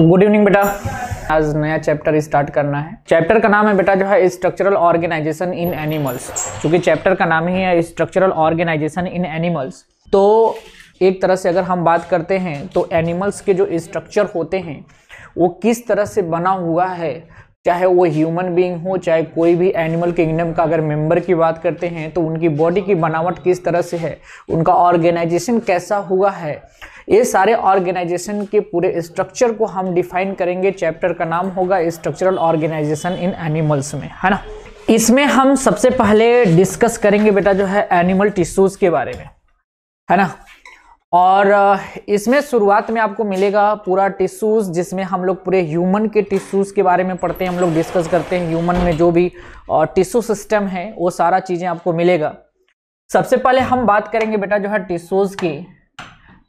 Good evening बेटा आज नया चैप्टर स्टार्ट करना है चैप्टर का नाम है बेटा जो है स्ट्रक्चरल ऑर्गेनाइजेशन इन एनिमल्स क्योंकि चैप्टर का नाम ही है स्ट्रक्चरल ऑर्गेनाइजेशन इन एनिमल्स तो एक तरह से अगर हम बात करते हैं तो एनिमल्स के जो स्ट्रक्चर होते हैं वो किस तरह से बना हुआ है चाहे वो ह्यूमन बीइंग हो चाहे कोई भी एनिमल किंगडम का अगर मेंबर की बात करते हैं तो उनकी बॉडी की बनावट किस तरह से है उनका ऑर्गेनाइजेशन कैसा हुआ है ये सारे ऑर्गेनाइजेशन के पूरे स्ट्रक्चर को हम डिफाइन करेंगे चैप्टर का नाम होगा स्ट्रक्चरल ऑर्गेनाइजेशन इन एनिमल्स में है ना इसमें हम सबसे पहले डिस्कस करेंगे बेटा जो है एनिमल टिश्यूज के बारे में है ना और इसमें शुरुआत में आपको मिलेगा पूरा टिश्यूज़ जिसमें हम लोग पूरे ह्यूमन के टिश्यूज़ के बारे में पढ़ते हैं हम लोग डिस्कस करते हैं ह्यूमन में जो भी टिश्यू सिस्टम है वो सारा चीज़ें आपको मिलेगा सबसे पहले हम बात करेंगे बेटा जो है टिश्यूज़ की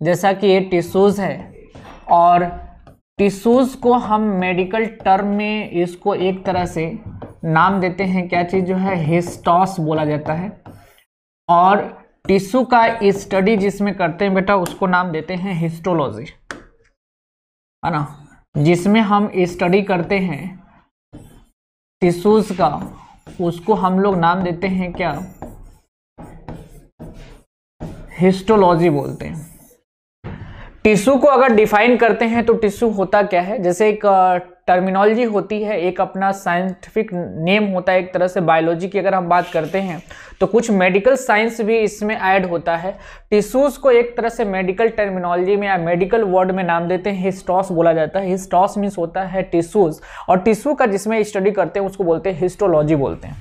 जैसा कि ये टिश्यूज़ है और टिश्यूज़ को हम मेडिकल टर्म में इसको एक तरह से नाम देते हैं क्या चीज़ जो है हिस्टॉस बोला जाता है और टिश्यू का स्टडी जिसमें करते हैं बेटा उसको नाम देते हैं हिस्टोलॉजी है ना जिसमें हम स्टडी करते हैं टिश्यूज़ का उसको हम लोग नाम देते हैं क्या हिस्टोलॉजी बोलते हैं टिश्यू को अगर डिफाइन करते हैं तो टिश्यू होता क्या है जैसे एक टर्मिनोलॉजी होती है एक अपना साइंटिफिक नेम होता है एक तरह से बायोलॉजी की अगर हम बात करते हैं तो कुछ मेडिकल साइंस भी इसमें ऐड होता है टिश्यूज़ को एक तरह से मेडिकल टर्मिनोलॉजी में या मेडिकल वर्ड में नाम देते हैं हिस्टॉस बोला जाता है हिस्टॉस मीन्स होता है टिश्यूज़ और टिश्यू का जिसमें स्टडी करते हैं उसको बोलते हैं हिस्टोलॉजी बोलते हैं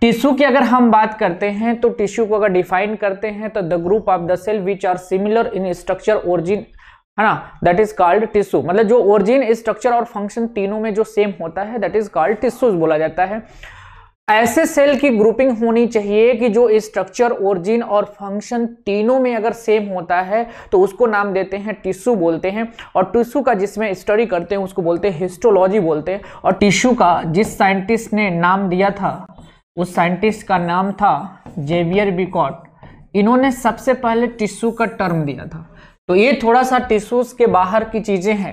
टिश्यू की अगर हम बात करते हैं तो टिश्यू को अगर डिफाइन करते हैं तो the group of the cell which are similar in structure origin है ना दैट इज कॉल्ड टिश्यू मतलब जो ओरिजिन स्ट्रक्चर और फंक्शन तीनों में जो सेम होता है दैट इज कॉल्ड टिश्यूज बोला जाता है ऐसे सेल की ग्रुपिंग होनी चाहिए कि जो स्ट्रक्चर ओरिजिन और फंक्शन तीनों में अगर सेम होता है तो उसको नाम देते हैं टिश्यू बोलते हैं और टिश्यू का जिसमें स्टडी करते हैं उसको बोलते हैं हिस्टोलॉजी बोलते हैं और टिश्यू का जिस साइंटिस्ट ने नाम दिया था उस साइंटिस्ट का नाम था जेवियर बिकॉट इन्होंने सबसे पहले टिश्यू का टर्म दिया था तो ये थोड़ा सा टिश्यूज के बाहर की चीज़ें हैं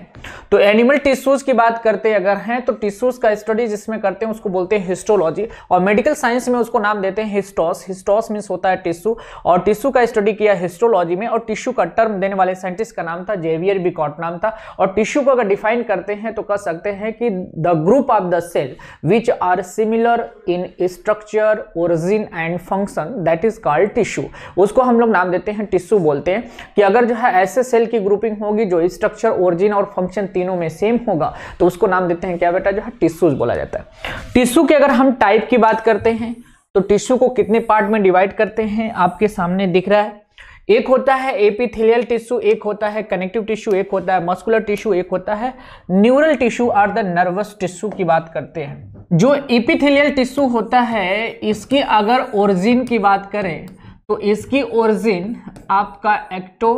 तो एनिमल टिश्यूज की बात करते अगर हैं तो टिश्यूज का स्टडी जिसमें करते हैं उसको बोलते हैं हिस्टोलॉजी और मेडिकल साइंस में उसको नाम देते हैं हिस्टोस हिस्टोस मीन्स होता है टिश्यू और टिश्यू का स्टडी किया हिस्टोलॉजी में और टिश्यू का टर्म देने वाले साइंटिस्ट का नाम था जेवियर बिकॉट नाम था और टिश्यू को अगर डिफाइन करते हैं तो कह सकते हैं कि the group of the cell which are similar in structure origin and function that is called tissue उसको हम लोग नाम देते हैं टिश्यू बोलते हैं कि अगर जो है ऐसे सेल की ग्रुपिंग होगी जो स्ट्रक्चर ओरिजिन और फंक्शन तीनों में सेम होगा तो उसको नाम देते हैं क्या बेटा जो है टिश्यूज बोला जाता है टिश्यू के अगर हम टाइप की बात करते हैं तो टिश्यू को कितने पार्ट में डिवाइड करते हैं आपके सामने दिख रहा है एक होता है एपिथेलियल टिश्यू एक होता है कनेक्टिव टिश्यू एक होता है मस्कुलर टिश्यू एक होता है न्यूरल टिश्यू और द नर्वस टिश्यू की बात करते हैं जो एपिथेलियल टिश्यू होता है इसकी अगर ओरिजिन की बात करें तो इसकी ओरिजिन आपका एक्टो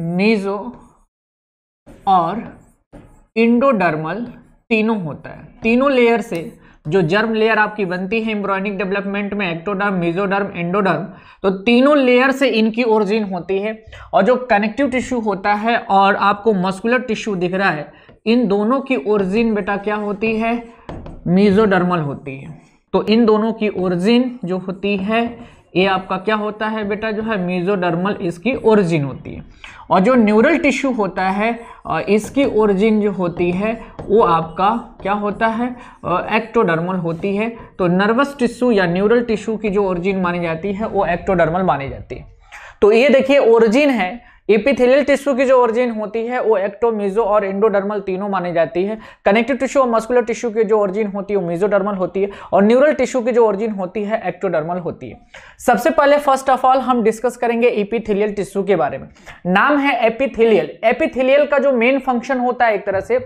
नेजो और इंडोडर्मल तीनों होता है तीनों लेयर से जो जर्म लेयर आपकी बनती है एम्ब्रॉयनिक डेवलपमेंट में एक्टोडर्म मेजोडर्म एंडोडर्म तो तीनों लेयर से इनकी ओरिजिन होती है और जो कनेक्टिव टिश्यू होता है और आपको मस्कुलर टिश्यू दिख रहा है इन दोनों की ओरिजिन बेटा क्या होती है मेजोडर्मल होती है तो इन दोनों की ओरिजिन जो होती है ये आपका क्या होता है बेटा जो है मीजोडर्मल इसकी ओरिजिन होती है और जो न्यूरल टिश्यू होता है इसकी ओरिजिन जो होती है वो आपका क्या होता है एक्टोडर्मल होती है तो नर्वस टिश्यू या न्यूरल टिश्यू की जो ओरिजिन मानी जाती है वो एक्टोडर्मल मानी जाती है तो ये देखिए ओरिजिन है एपिथेलियल टिश्यू की जो ओरिजिन होती है वो एक्टोमीजो और इंडोडर्मल तीनों मानी जाती है कनेक्टिव टिश्यू और मस्कुलर टिश्यू की जो ओरिजिन होती है वो मीजोडर्मल होती है और न्यूरल टिश्यू की जो ओरिजिन होती है एक्टोडर्मल होती है सबसे पहले फर्स्ट ऑफ ऑल हम डिस्कस करेंगे एपिथेलियल टिश्यू के बारे में नाम है एपिथेलियल एपिथेलियल का जो मेन फंक्शन होता है एक तरह से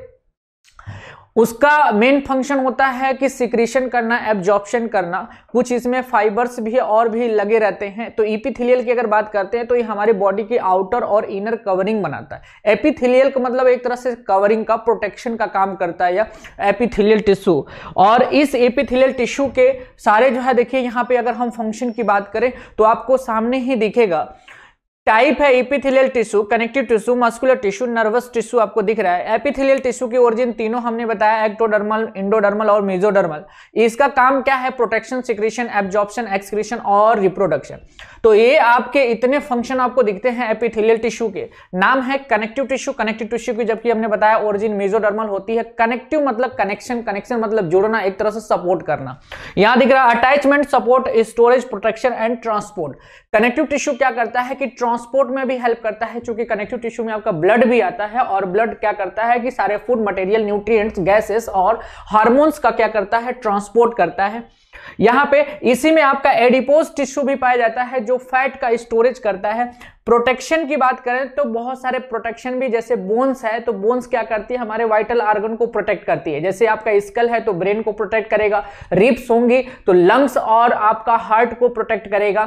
उसका मेन फंक्शन होता है कि सिक्रीशन करना एब्जॉर्प्शन करना कुछ इसमें फाइबर्स भी और भी लगे रहते हैं तो इपिथिलियल की अगर बात करते हैं तो ये हमारे बॉडी की आउटर और इनर कवरिंग बनाता है एपिथिलियल का मतलब एक तरह से कवरिंग का प्रोटेक्शन का काम करता है या एपिथिलियल टिश्यू और इस एपिथिलियल टिश्यू के सारे जो है देखिए यहाँ पे अगर हम फंक्शन की बात करें तो आपको सामने ही दिखेगा टाइप है epithelial tissue connective tissue muscular tissue nervous tissue आपको दिख रहा है एपिथिलियल टिश्यू की ओरिजिन तीनों हमने बताया एक्टोडर्मल इंडोडर्मल और मेजोडर्मल इसका काम क्या है प्रोटेक्शन सिक्रेशन एब्जॉर्प्शन एक्सक्रीशन और रिप्रोडक्शन तो ये आपके इतने फंक्शन आपको दिखते हैं एपिथेलियल टिश्यू के नाम है कनेक्टिव टिश्यू कनेक्टिव टिश्यू की जबकि हमने बताया ओरिजिन मेजोडर्मल होती है कनेक्टिव मतलब कनेक्शन कनेक्शन मतलब जुड़ना एक तरह से सपोर्ट करना यहां दिख रहा है attachment support storage protection and transport connective tissue क्या करता है कि ट्रांसपोर्ट में भी हेल्प करता है चूंकि कनेक्टिव टिश्यू में आपका ब्लड भी आता है और ब्लड क्या करता है कि सारे फूड मटेरियल न्यूट्रिएंट्स गैसेस और हार्मोन्स का क्या करता है ट्रांसपोर्ट करता है यहां पे इसी में आपका एडिपोज टिश्यू भी पाया जाता है जो फैट का स्टोरेज करता है प्रोटेक्शन की बात करें तो बहुत सारे प्रोटेक्शन भी जैसे बोन्स है तो बोन्स क्या करती है हमारे वाइटल आर्गन को प्रोटेक्ट करती है जैसे आपका स्कल है तो ब्रेन को प्रोटेक्ट करेगा रिप्स होंगी तो लंग्स और आपका हार्ट को प्रोटेक्ट करेगा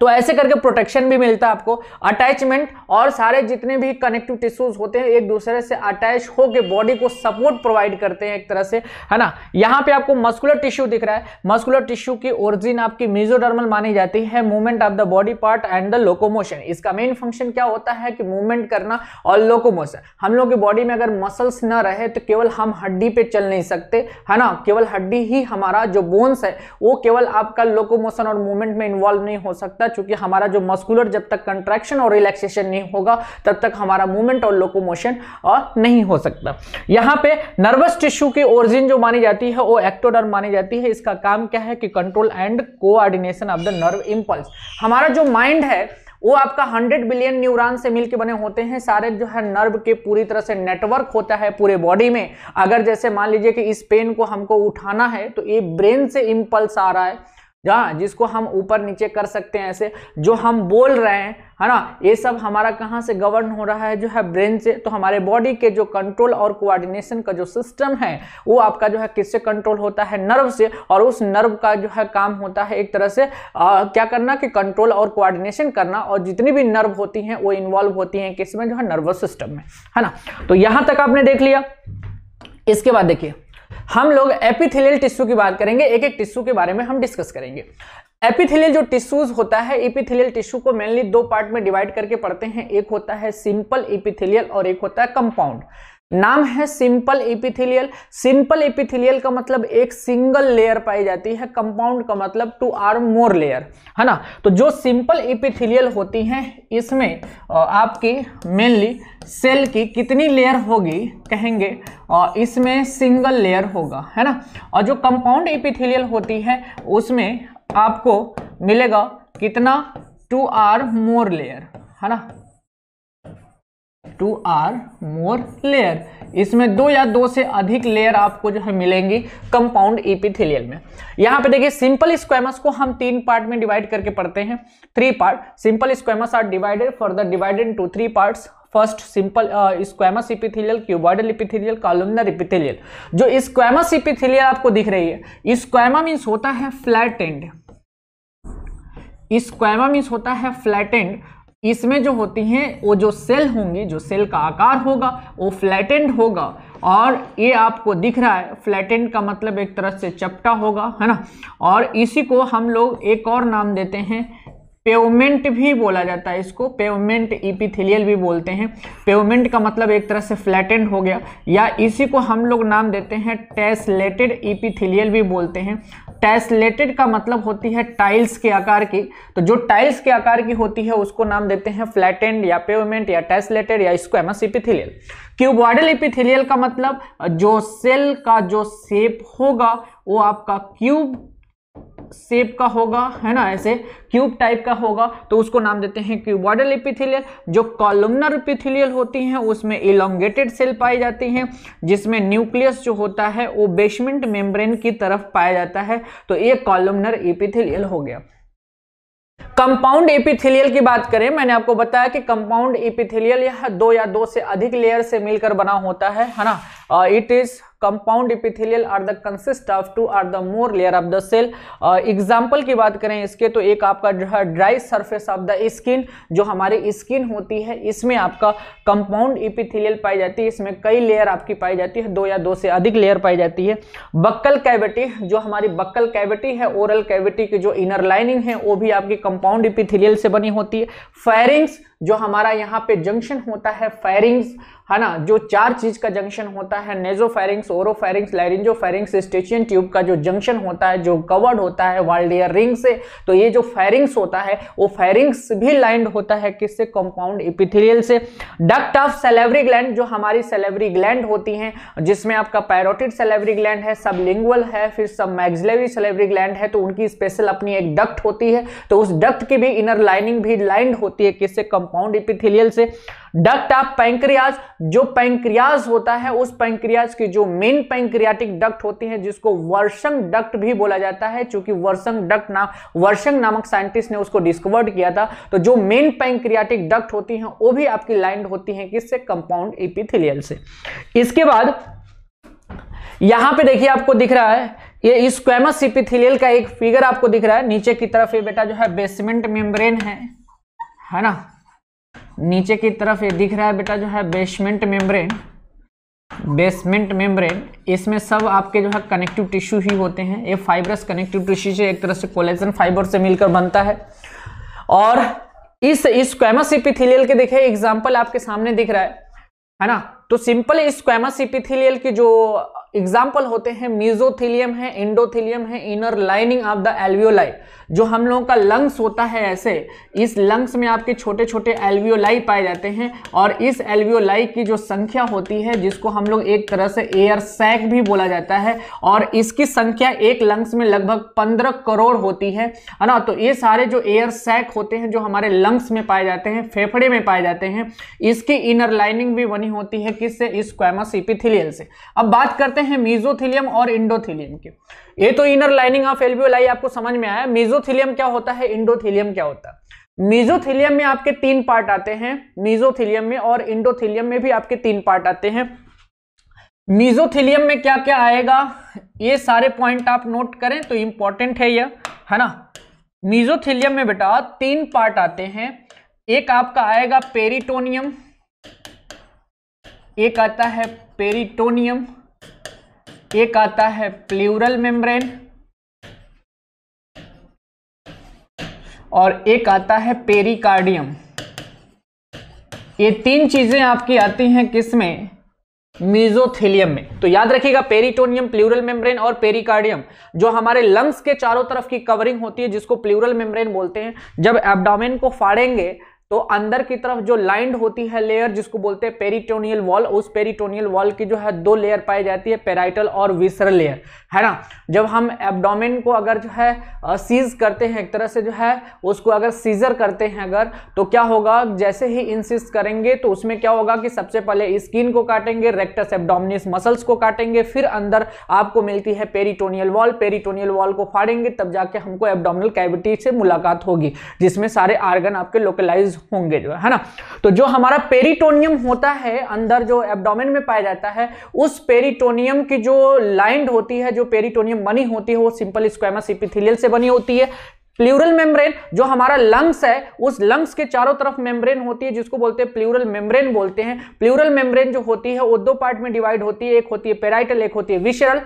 तो ऐसे करके प्रोटेक्शन भी मिलता है आपको अटैचमेंट और सारे जितने भी कनेक्टिव टिश्यूज होते हैं एक दूसरे से अटैच होकर बॉडी को सपोर्ट प्रोवाइड करते हैं एक तरह से है ना यहाँ पे आपको मस्कुलर टिश्यू दिख रहा है मस्कुलर टिश्यू की ओरिजिन आपकी मेजोडर्मल मानी जाती है movement of the body part and the locomotion इसका मेन फंक्शन क्या होता है कि मूवमेंट करना और लोकोमोशन हम लोग की बॉडी में अगर मसल्स ना रहे तो केवल हम हड्डी पे चल नहीं सकते है ना केवल हड्डी ही हमारा जो बोन्स है वो केवल आपका लोकोमोशन और मूवमेंट में इन्वॉल्व नहीं हो सकता सकता चूंकि हमारा जो मस्कुलर जब तक कंट्रैक्शन और रिलैक्सेशन नहीं होगा तब तक हमारा मूवमेंट और लोकोमोशन नहीं हो सकता यहां पे नर्वस टिश्यू की ओरिजिन जो मानी जाती है वो एक्टोडर्म मानी जाती है इसका काम क्या है कि control and coordination of the nerve impulse हमारा जो माइंड है वो आपका 100 बिलियन न्यूरॉन से मिलकर बने होते हैं सारे जो है नर्व के पूरी तरह से नेटवर्क होता है पूरे बॉडी में अगर जैसे मान लीजिए कि इस पेन को हमको उठाना है तो ये ब्रेन से इम्पल्स आ रहा है जहाँ जिसको हम ऊपर नीचे कर सकते हैं ऐसे जो हम बोल रहे हैं है ना ये सब हमारा कहाँ से गवर्न हो रहा है जो है ब्रेन से तो हमारे बॉडी के जो कंट्रोल और कोऑर्डिनेशन का जो सिस्टम है वो आपका जो है किससे कंट्रोल होता है नर्व से और उस नर्व का जो है काम होता है एक तरह से आ, क्या करना कि कंट्रोल और कोऑर्डिनेशन करना और जितनी भी नर्व होती हैं वो इन्वॉल्व होती हैं किसमें जो है नर्वस सिस्टम में है ना तो यहाँ तक आपने देख लिया इसके बाद देखिए हम लोग एपिथेलियल टिश्यू की बात करेंगे एक एक टिश्यू के बारे में हम डिस्कस करेंगे एपिथेलियल जो टिश्यूज होता है एपिथेलियल टिश्यू को मेनली दो पार्ट में डिवाइड करके पढ़ते हैं एक होता है सिंपल एपिथेलियल और एक होता है कंपाउंड नाम है सिंपल एपिथेलियल सिंपल एपिथेलियल का मतलब एक सिंगल लेयर पाई जाती है कंपाउंड का मतलब टू आर मोर लेयर है ना तो जो सिंपल एपिथेलियल होती हैं इसमें आपकी मेनली सेल की कितनी लेयर होगी कहेंगे इसमें सिंगल लेयर होगा है ना और जो कंपाउंड एपिथेलियल होती है उसमें आपको मिलेगा कितना टू आर मोर लेयर है ना टू आर मोर लेयर इसमें दो या दो से अधिक लेयर आपको जो है मिलेंगी कंपाउंड एपिथेलियल में यहां पे देखिए सिंपल स्क्वेमस को हम तीन पार्ट में डिवाइड करके पढ़ते हैं three part simple squamous are divided further divided to three part first simple squamous epithelial cuboidal epithelial columnar epithelial जो स्क्वेमस इपिथिलियल आपको दिख रही है स्क्वेमा मीन्स होता है फ्लैट एंड स्क्वेमा मीन्स होता है फ्लैट एंड इसमें जो होती हैं वो जो सेल होंगी जो सेल का आकार होगा वो फ्लैटेंड होगा और ये आपको दिख रहा है फ्लैटेंड का मतलब एक तरह से चपटा होगा है ना और इसी को हम लोग एक और नाम देते हैं पेवमेंट भी बोला जाता है इसको पेवमेंट इपिथिलियल भी बोलते हैं पेवमेंट का मतलब एक तरह से फ्लैटेंड हो गया या इसी को हम लोग नाम देते हैं टेस्लेटेड इपिथिलियल भी बोलते हैं टेस्लेटेड का मतलब होती है टाइल्स के आकार की तो जो टाइल्स के आकार की होती है उसको नाम देते हैं फ्लैटेंड या पेवमेंट या टेस्लेटेड या स्क्वेमस इपिथिलियल क्यूबॉडल इपिथिलियल का मतलब जो सेल का जो सेप होगा वो आपका क्यूब शेप का होगा है ना ऐसे क्यूब टाइप का होगा तो उसको नाम देते हैं क्यूबॉडल एपिथिलियल जो कॉलमनर एपिथिलियल होती हैं उसमें इलोंगेटेड सेल पाई जाती हैं जिसमें न्यूक्लियस जो होता है वो बेसमेंट मेम्ब्रेन की तरफ पाया जाता है तो ये कॉलमनर एपिथिलियल हो गया कंपाउंड एपिथेलियल की बात करें मैंने आपको बताया कि कंपाउंड एपिथेलियल यह दो या दो से अधिक लेयर से मिलकर बना होता है है ना it is compound epithelial are the consist of two or the more layer of the cell example की बात करें इसके तो एक आपका जो है dry surface of the skin जो हमारी स्किन होती है इसमें आपका कंपाउंड इपिथेलियल पाई जाती है इसमें कई लेयर आपकी पाई जाती है दो या दो से अधिक लेयर पाई जाती है बक्कल कैविटी जो हमारी बक्कल कैविटी है ओरल कैविटी की जो इनर लाइनिंग है वो भी आपकी कंपाउंड इपिथेलियल से बनी होती है फायरिंग्स जो हमारा यहाँ पे जंक्शन होता है फायरिंग्स है ना जो चार चीज का जंक्शन होता है nasopharynx oropharynx oropharynx pharynx eustachian tube का जो जंक्शन होता है जो कवर्ड होता है वाल्डियर रिंग से तो ये जो फायरिंग्स होता है वो फायरिंग्स भी लाइंड होता है किससे कंपाउंड इपिथिलियल से डक्ट ऑफ सेलेवरी ग्लैंड जो हमारी सेलेवरी ग्लैंड होती है जिसमें आपका पैरोटिड सेलेवरी ग्लैंड है सबलिंगुअल है फिर सब मैग्जलेवरी सेलेवरी ग्लैंड है तो उनकी स्पेशल अपनी एक डक्ट होती है तो उस डक्ट की भी इनर लाइनिंग भी लाइंड होती है किससे कंपाउंड इपिथेलियल से डक्ट ऑफ पैंक्रियाज जो पैंक्रियाज होता है उस पैंक्रियाज की जो मेन पैंक्रियाटिक डक्ट होती है जिसको वर्षंग डक्ट भी बोला जाता है चूंकि वर्षंग डक्ट नाम वर्षंग नामक साइंटिस्ट ने उसको डिस्कवर्ड किया था तो जो मेन पैंक्रियाटिक डक्ट होती है वो भी आपकी लाइंड होती है किससे कंपाउंड इपिथिलियल से इसके बाद यहां पे देखिए आपको दिख रहा है ये स्क्वेमस इपिथिलियल का एक फिगर आपको दिख रहा है नीचे की तरफ ये बेटा जो है बेसमेंट मेम्ब्रेन है है ना नीचे की तरफ ये दिख रहा है बेटा जो है बेसमेंट मेम्ब्रेन बेसमेंट मेम्ब्रेन इसमें सब आपके जो है कनेक्टिव टिश्यू ही होते हैं ये फाइबरस कनेक्टिव टिश्यू से एक तरह से कोलेजन फाइबर से मिलकर बनता है और इस स्क्वेमस इपिथिलियल के देखिए एग्जाम्पल आपके सामने दिख रहा है है ना तो सिंपल स्क्वेमस इपिथिलियल की जो एग्जाम्पल होते हैं मीजोथिलियम है इंडोथिलियम है inner lining of the alveoli जो हम लोगों का लंग्स होता है ऐसे इस लंग्स में आपके छोटे छोटे एल्वियोलाई पाए जाते हैं और इस एल्वियोलाई की जो संख्या होती है जिसको हम लोग एक तरह से एयर सैक भी बोला जाता है और इसकी संख्या एक लंग्स में लगभग पंद्रह करोड़ होती है है ना तो ये सारे जो एयर सैक होते हैं जो हमारे लंग्स में पाए जाते हैं फेफड़े में पाए जाते हैं इसकी इनर लाइनिंग भी बनी होती है किससे इस क्वेमस इपिथिलियल से अब बात करते हैं मीजोथिलियम और इंडोथिलियम की ये तो इनर लाइनिंग ऑफ एल्वियोलाई आपको समझ में आया मीजोथिलियम क्या होता है इंडोथिलियम क्या होता है मीजोथिलियम में आपके तीन पार्ट आते हैं मीजोथिलियम में और इंडोथिलियम में भी आपके तीन पार्ट आते हैं मीजोथिलियम में क्या क्या आएगा ये सारे पॉइंट आप नोट करें तो इंपॉर्टेंट है यह है ना मीजोथिलियम में बेटा तीन पार्ट आते हैं एक आपका आएगा पेरिटोनियम एक आता है पेरिटोनियम एक आता है प्लूरल मेम्ब्रेन और एक आता है पेरिकार्डियम ये तीन चीजें आपकी आती हैं किसमें मीजोथिलियम में तो याद रखिएगा पेरिटोनियम प्लूरल मेम्ब्रेन और पेरिकार्डियम जो हमारे लंग्स के चारों तरफ की कवरिंग होती है जिसको प्लूरल मेम्ब्रेन बोलते हैं जब एबडामिन को फाड़ेंगे तो अंदर की तरफ जो लाइंड होती है लेयर जिसको बोलते हैं पेरिटोनियल वॉल उस पेरिटोनियल वॉल की जो है दो लेयर पाई जाती है पेराइटल और विसरल लेयर है ना जब हम एबडोमिन को अगर जो है सीज करते हैं एक तरह से जो है उसको अगर सीजर करते हैं अगर तो क्या होगा जैसे ही इंसिस करेंगे तो उसमें क्या होगा कि सबसे पहले स्किन को काटेंगे रेक्टस एबडोमिनिस मसल्स को काटेंगे फिर अंदर आपको मिलती है पेरिटोनियल वॉल पेरिटोनियल वॉल को फाड़ेंगे तब जाके हमको एबडोमिनल कैविटी से मुलाकात होगी जिसमें सारे आर्गन आपके लोकलाइज होंगे जो है ना तो जो हमारा पेरिटोनियम होता है अंदर जो एब्डोमेन में पाया जाता है उस पेरिटोनियम की जो लाइंड होती है जो पेरिटोनियम बनी होती है वो सिंपल स्क्वेमस इपिथिलियल से बनी होती है प्लूरल मेम्ब्रेन जो हमारा लंग्स है उस लंग्स के चारों तरफ मेम्ब्रेन होती है जिसको बोलते हैं प्लूरल मेम्ब्रेन बोलते हैं प्लूरल मेम्ब्रेन जो होती है वो दो पार्ट में डिवाइड होती है एक होती है पेराइटल एक होती है विशरल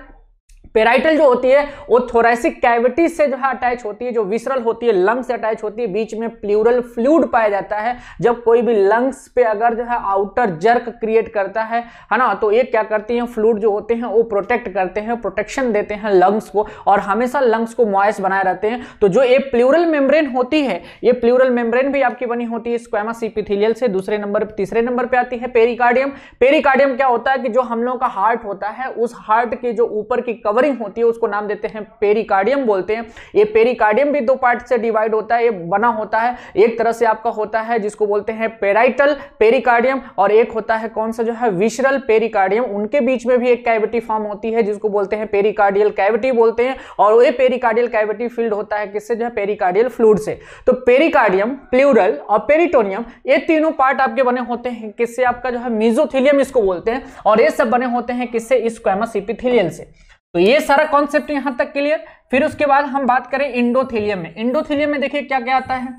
पेराइटल जो होती है वो थोरेसिक कैविटी से जो है अटैच होती है जो विसरल होती है लंग्स से अटैच होती है बीच में प्लूरल फ्लूड पाया जाता है जब कोई भी लंग्स पे अगर जो है आउटर जर्क क्रिएट करता है है ना तो ये क्या करती हैं फ्लूड जो होते हैं वो प्रोटेक्ट करते हैं प्रोटेक्शन देते हैं लंग्स को और हमेशा लंग्स को मॉइस बनाए रहते हैं तो जो ये प्लूरल मेम्ब्रेन होती है ये प्लूरल मेम्ब्रेन भी आपकी बनी होती है स्क्वेमा सीपिथिलियल से दूसरे नंबर तीसरे नंबर पर आती है पेरिकार्डियम पेरिकार्डियम क्या होता है कि जो हम लोगों का हार्ट होता है उस हार्ट के जो ऊपर की कवर कवरिंग होती है उसको नाम देते हैं पेरिकार्डियम बोलते हैं ये पेरिकार्डियम भी दो पार्ट से डिवाइड होता है ये बना होता है एक तरह से आपका होता है जिसको बोलते हैं पेराइटल पेरिकार्डियम और एक होता है कौन सा जो है विशरल पेरिकार्डियम उनके बीच में भी एक कैविटी फॉर्म होती है जिसको बोलते हैं पेरिकार्डियल कैविटी बोलते हैं और ये पेरिकार्डियल कैविटी फील्ड होता है किससे जो है पेरिकार्डियल फ्लूड से तो पेरिकार्डियम प्लूरल और पेरिटोनियम ये तीनों पार्ट आपके बने होते हैं किससे आपका जो है मीजोथिलियम इसको बोलते हैं और ये सब बने होते हैं किससे स्क्वेमस इपिथिलियल से तो ये सारा कॉन्सेप्ट यहां तक क्लियर फिर उसके बाद हम बात करें इंडोथिलियम में इंडोथिलियम में देखिए क्या क्या आता है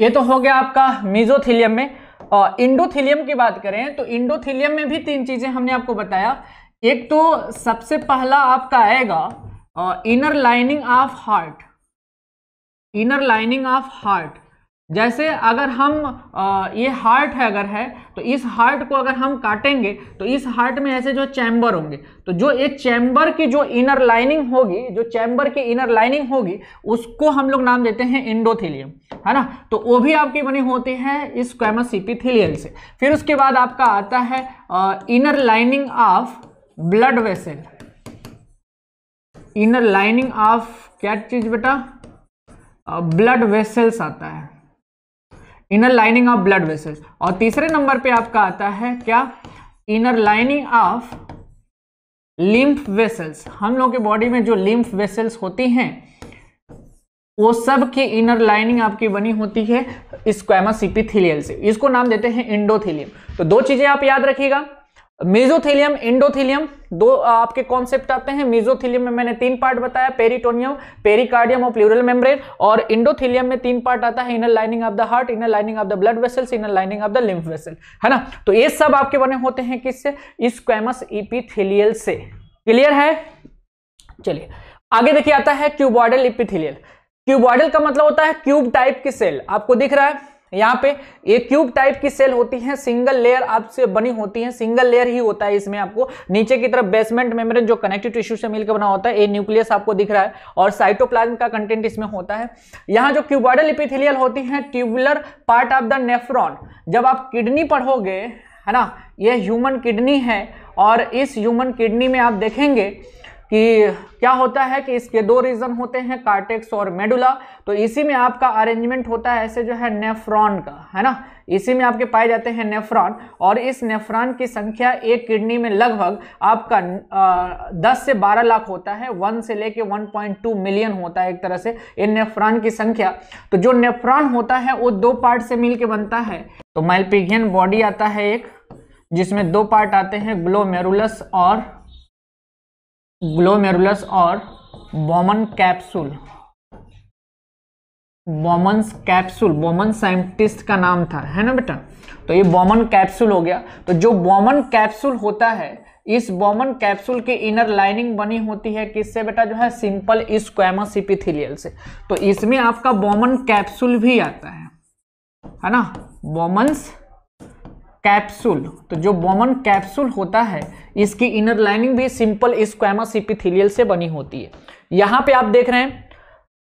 ये तो हो गया आपका मीजोथिलियम में और इंडोथिलियम की बात करें तो इंडोथिलियम में भी तीन चीजें हमने आपको बताया एक तो सबसे पहला आपका आएगा inner lining of heart inner lining of heart जैसे अगर हम आ, ये हार्ट है अगर है तो इस हार्ट को अगर हम काटेंगे तो इस हार्ट में ऐसे जो चैम्बर होंगे तो जो एक चैम्बर की जो इनर लाइनिंग होगी जो चैम्बर की इनर लाइनिंग होगी उसको हम लोग नाम देते हैं इंडोथिलियम है ना तो वो भी आपकी बनी होती है इस क्वेमस सीपीथिलियल से फिर उसके बाद आपका आता है आ, inner lining of blood vessel inner lining of क्या चीज बेटा ब्लड वेसल्स आता है inner lining of blood vessels और तीसरे नंबर पे आपका आता है क्या inner lining of lymph vessels हम लोग के बॉडी में जो लिम्फ वेसल्स होती हैं वो सब की इनर लाइनिंग आपकी बनी होती है स्क्वामा सीपीथिलियल से इसको नाम देते हैं इंडोथिलियम तो दो चीजें आप याद रखिएगा मेजोथीलियम इंडोथीलियम दो आपके कॉन्सेप्ट आते हैं मेजोथीलियम में मैंने तीन पार्ट बताया पेरिटोनियम पेरिकार्डियम और प्लूरल मेम्ब्रेन और इंडोथीलियम में तीन पार्ट आता है inner lining of the heart inner lining of the blood vessels inner lining of the lymph vessel है ना तो ये सब आपके बने होते हैं किससे स्क्वेमस इपीथिलियल से क्लियर है चलिए आगे देखिए आता है क्यूबॉर्डल इपीथिलियल क्यूबॉर्डल का मतलब होता है क्यूब टाइप की सेल आपको दिख रहा है यहाँ पे ये क्यूब टाइप की सेल होती है सिंगल लेयर आपसे बनी होती है सिंगल लेयर ही होता है इसमें आपको नीचे की तरफ बेसमेंट मेम्ब्रेन जो कनेक्टिव टिश्यू से मिलकर बना होता है ये न्यूक्लियस आपको दिख रहा है और साइटोप्लाज्म का कंटेंट इसमें होता है यहाँ जो क्यूबॉडल इपिथेलियल होती है tubular part of the nephron जब आप किडनी पढ़ोगे है ना ये ह्यूमन किडनी है और इस ह्यूमन किडनी में आप देखेंगे कि क्या होता है कि इसके दो रीजन होते हैं कार्टेक्स और मेडुला तो इसी में आपका अरेंजमेंट होता है ऐसे जो है नेफ्रॉन का है ना इसी में आपके पाए जाते हैं नेफ्रॉन और इस नेफ्रॉन की संख्या एक किडनी में लगभग आपका आ, 10 से 12 लाख होता है 1 से लेके 1.2 मिलियन होता है एक तरह से इन नेफ्रॉन की संख्या तो जो नेफ्रॉन होता है वो दो पार्ट से मिल बनता है तो माइलपिगियन बॉडी आता है एक जिसमें दो पार्ट आते हैं ग्लोमेरुलस और ग्लोमेरुलस और Bowman capsule Bowman capsule Bowman scientist का नाम था है ना बेटा तो ये बॉमन कैप्सूल हो गया तो जो बॉमन कैप्सूल होता है इस बॉमन कैप्सूल की इनर लाइनिंग बनी होती है किससे बेटा जो है सिंपल स्क्वेमस इपिथिलियल से तो इसमें आपका बॉमन कैप्सूल भी आता है है ना बॉमन्स कैप्सूल तो जो बॉमन कैप्सूल होता है इसकी इनर लाइनिंग भी सिंपल स्क्वामस इपिथिलियल से बनी होती है यहाँ पे आप देख रहे हैं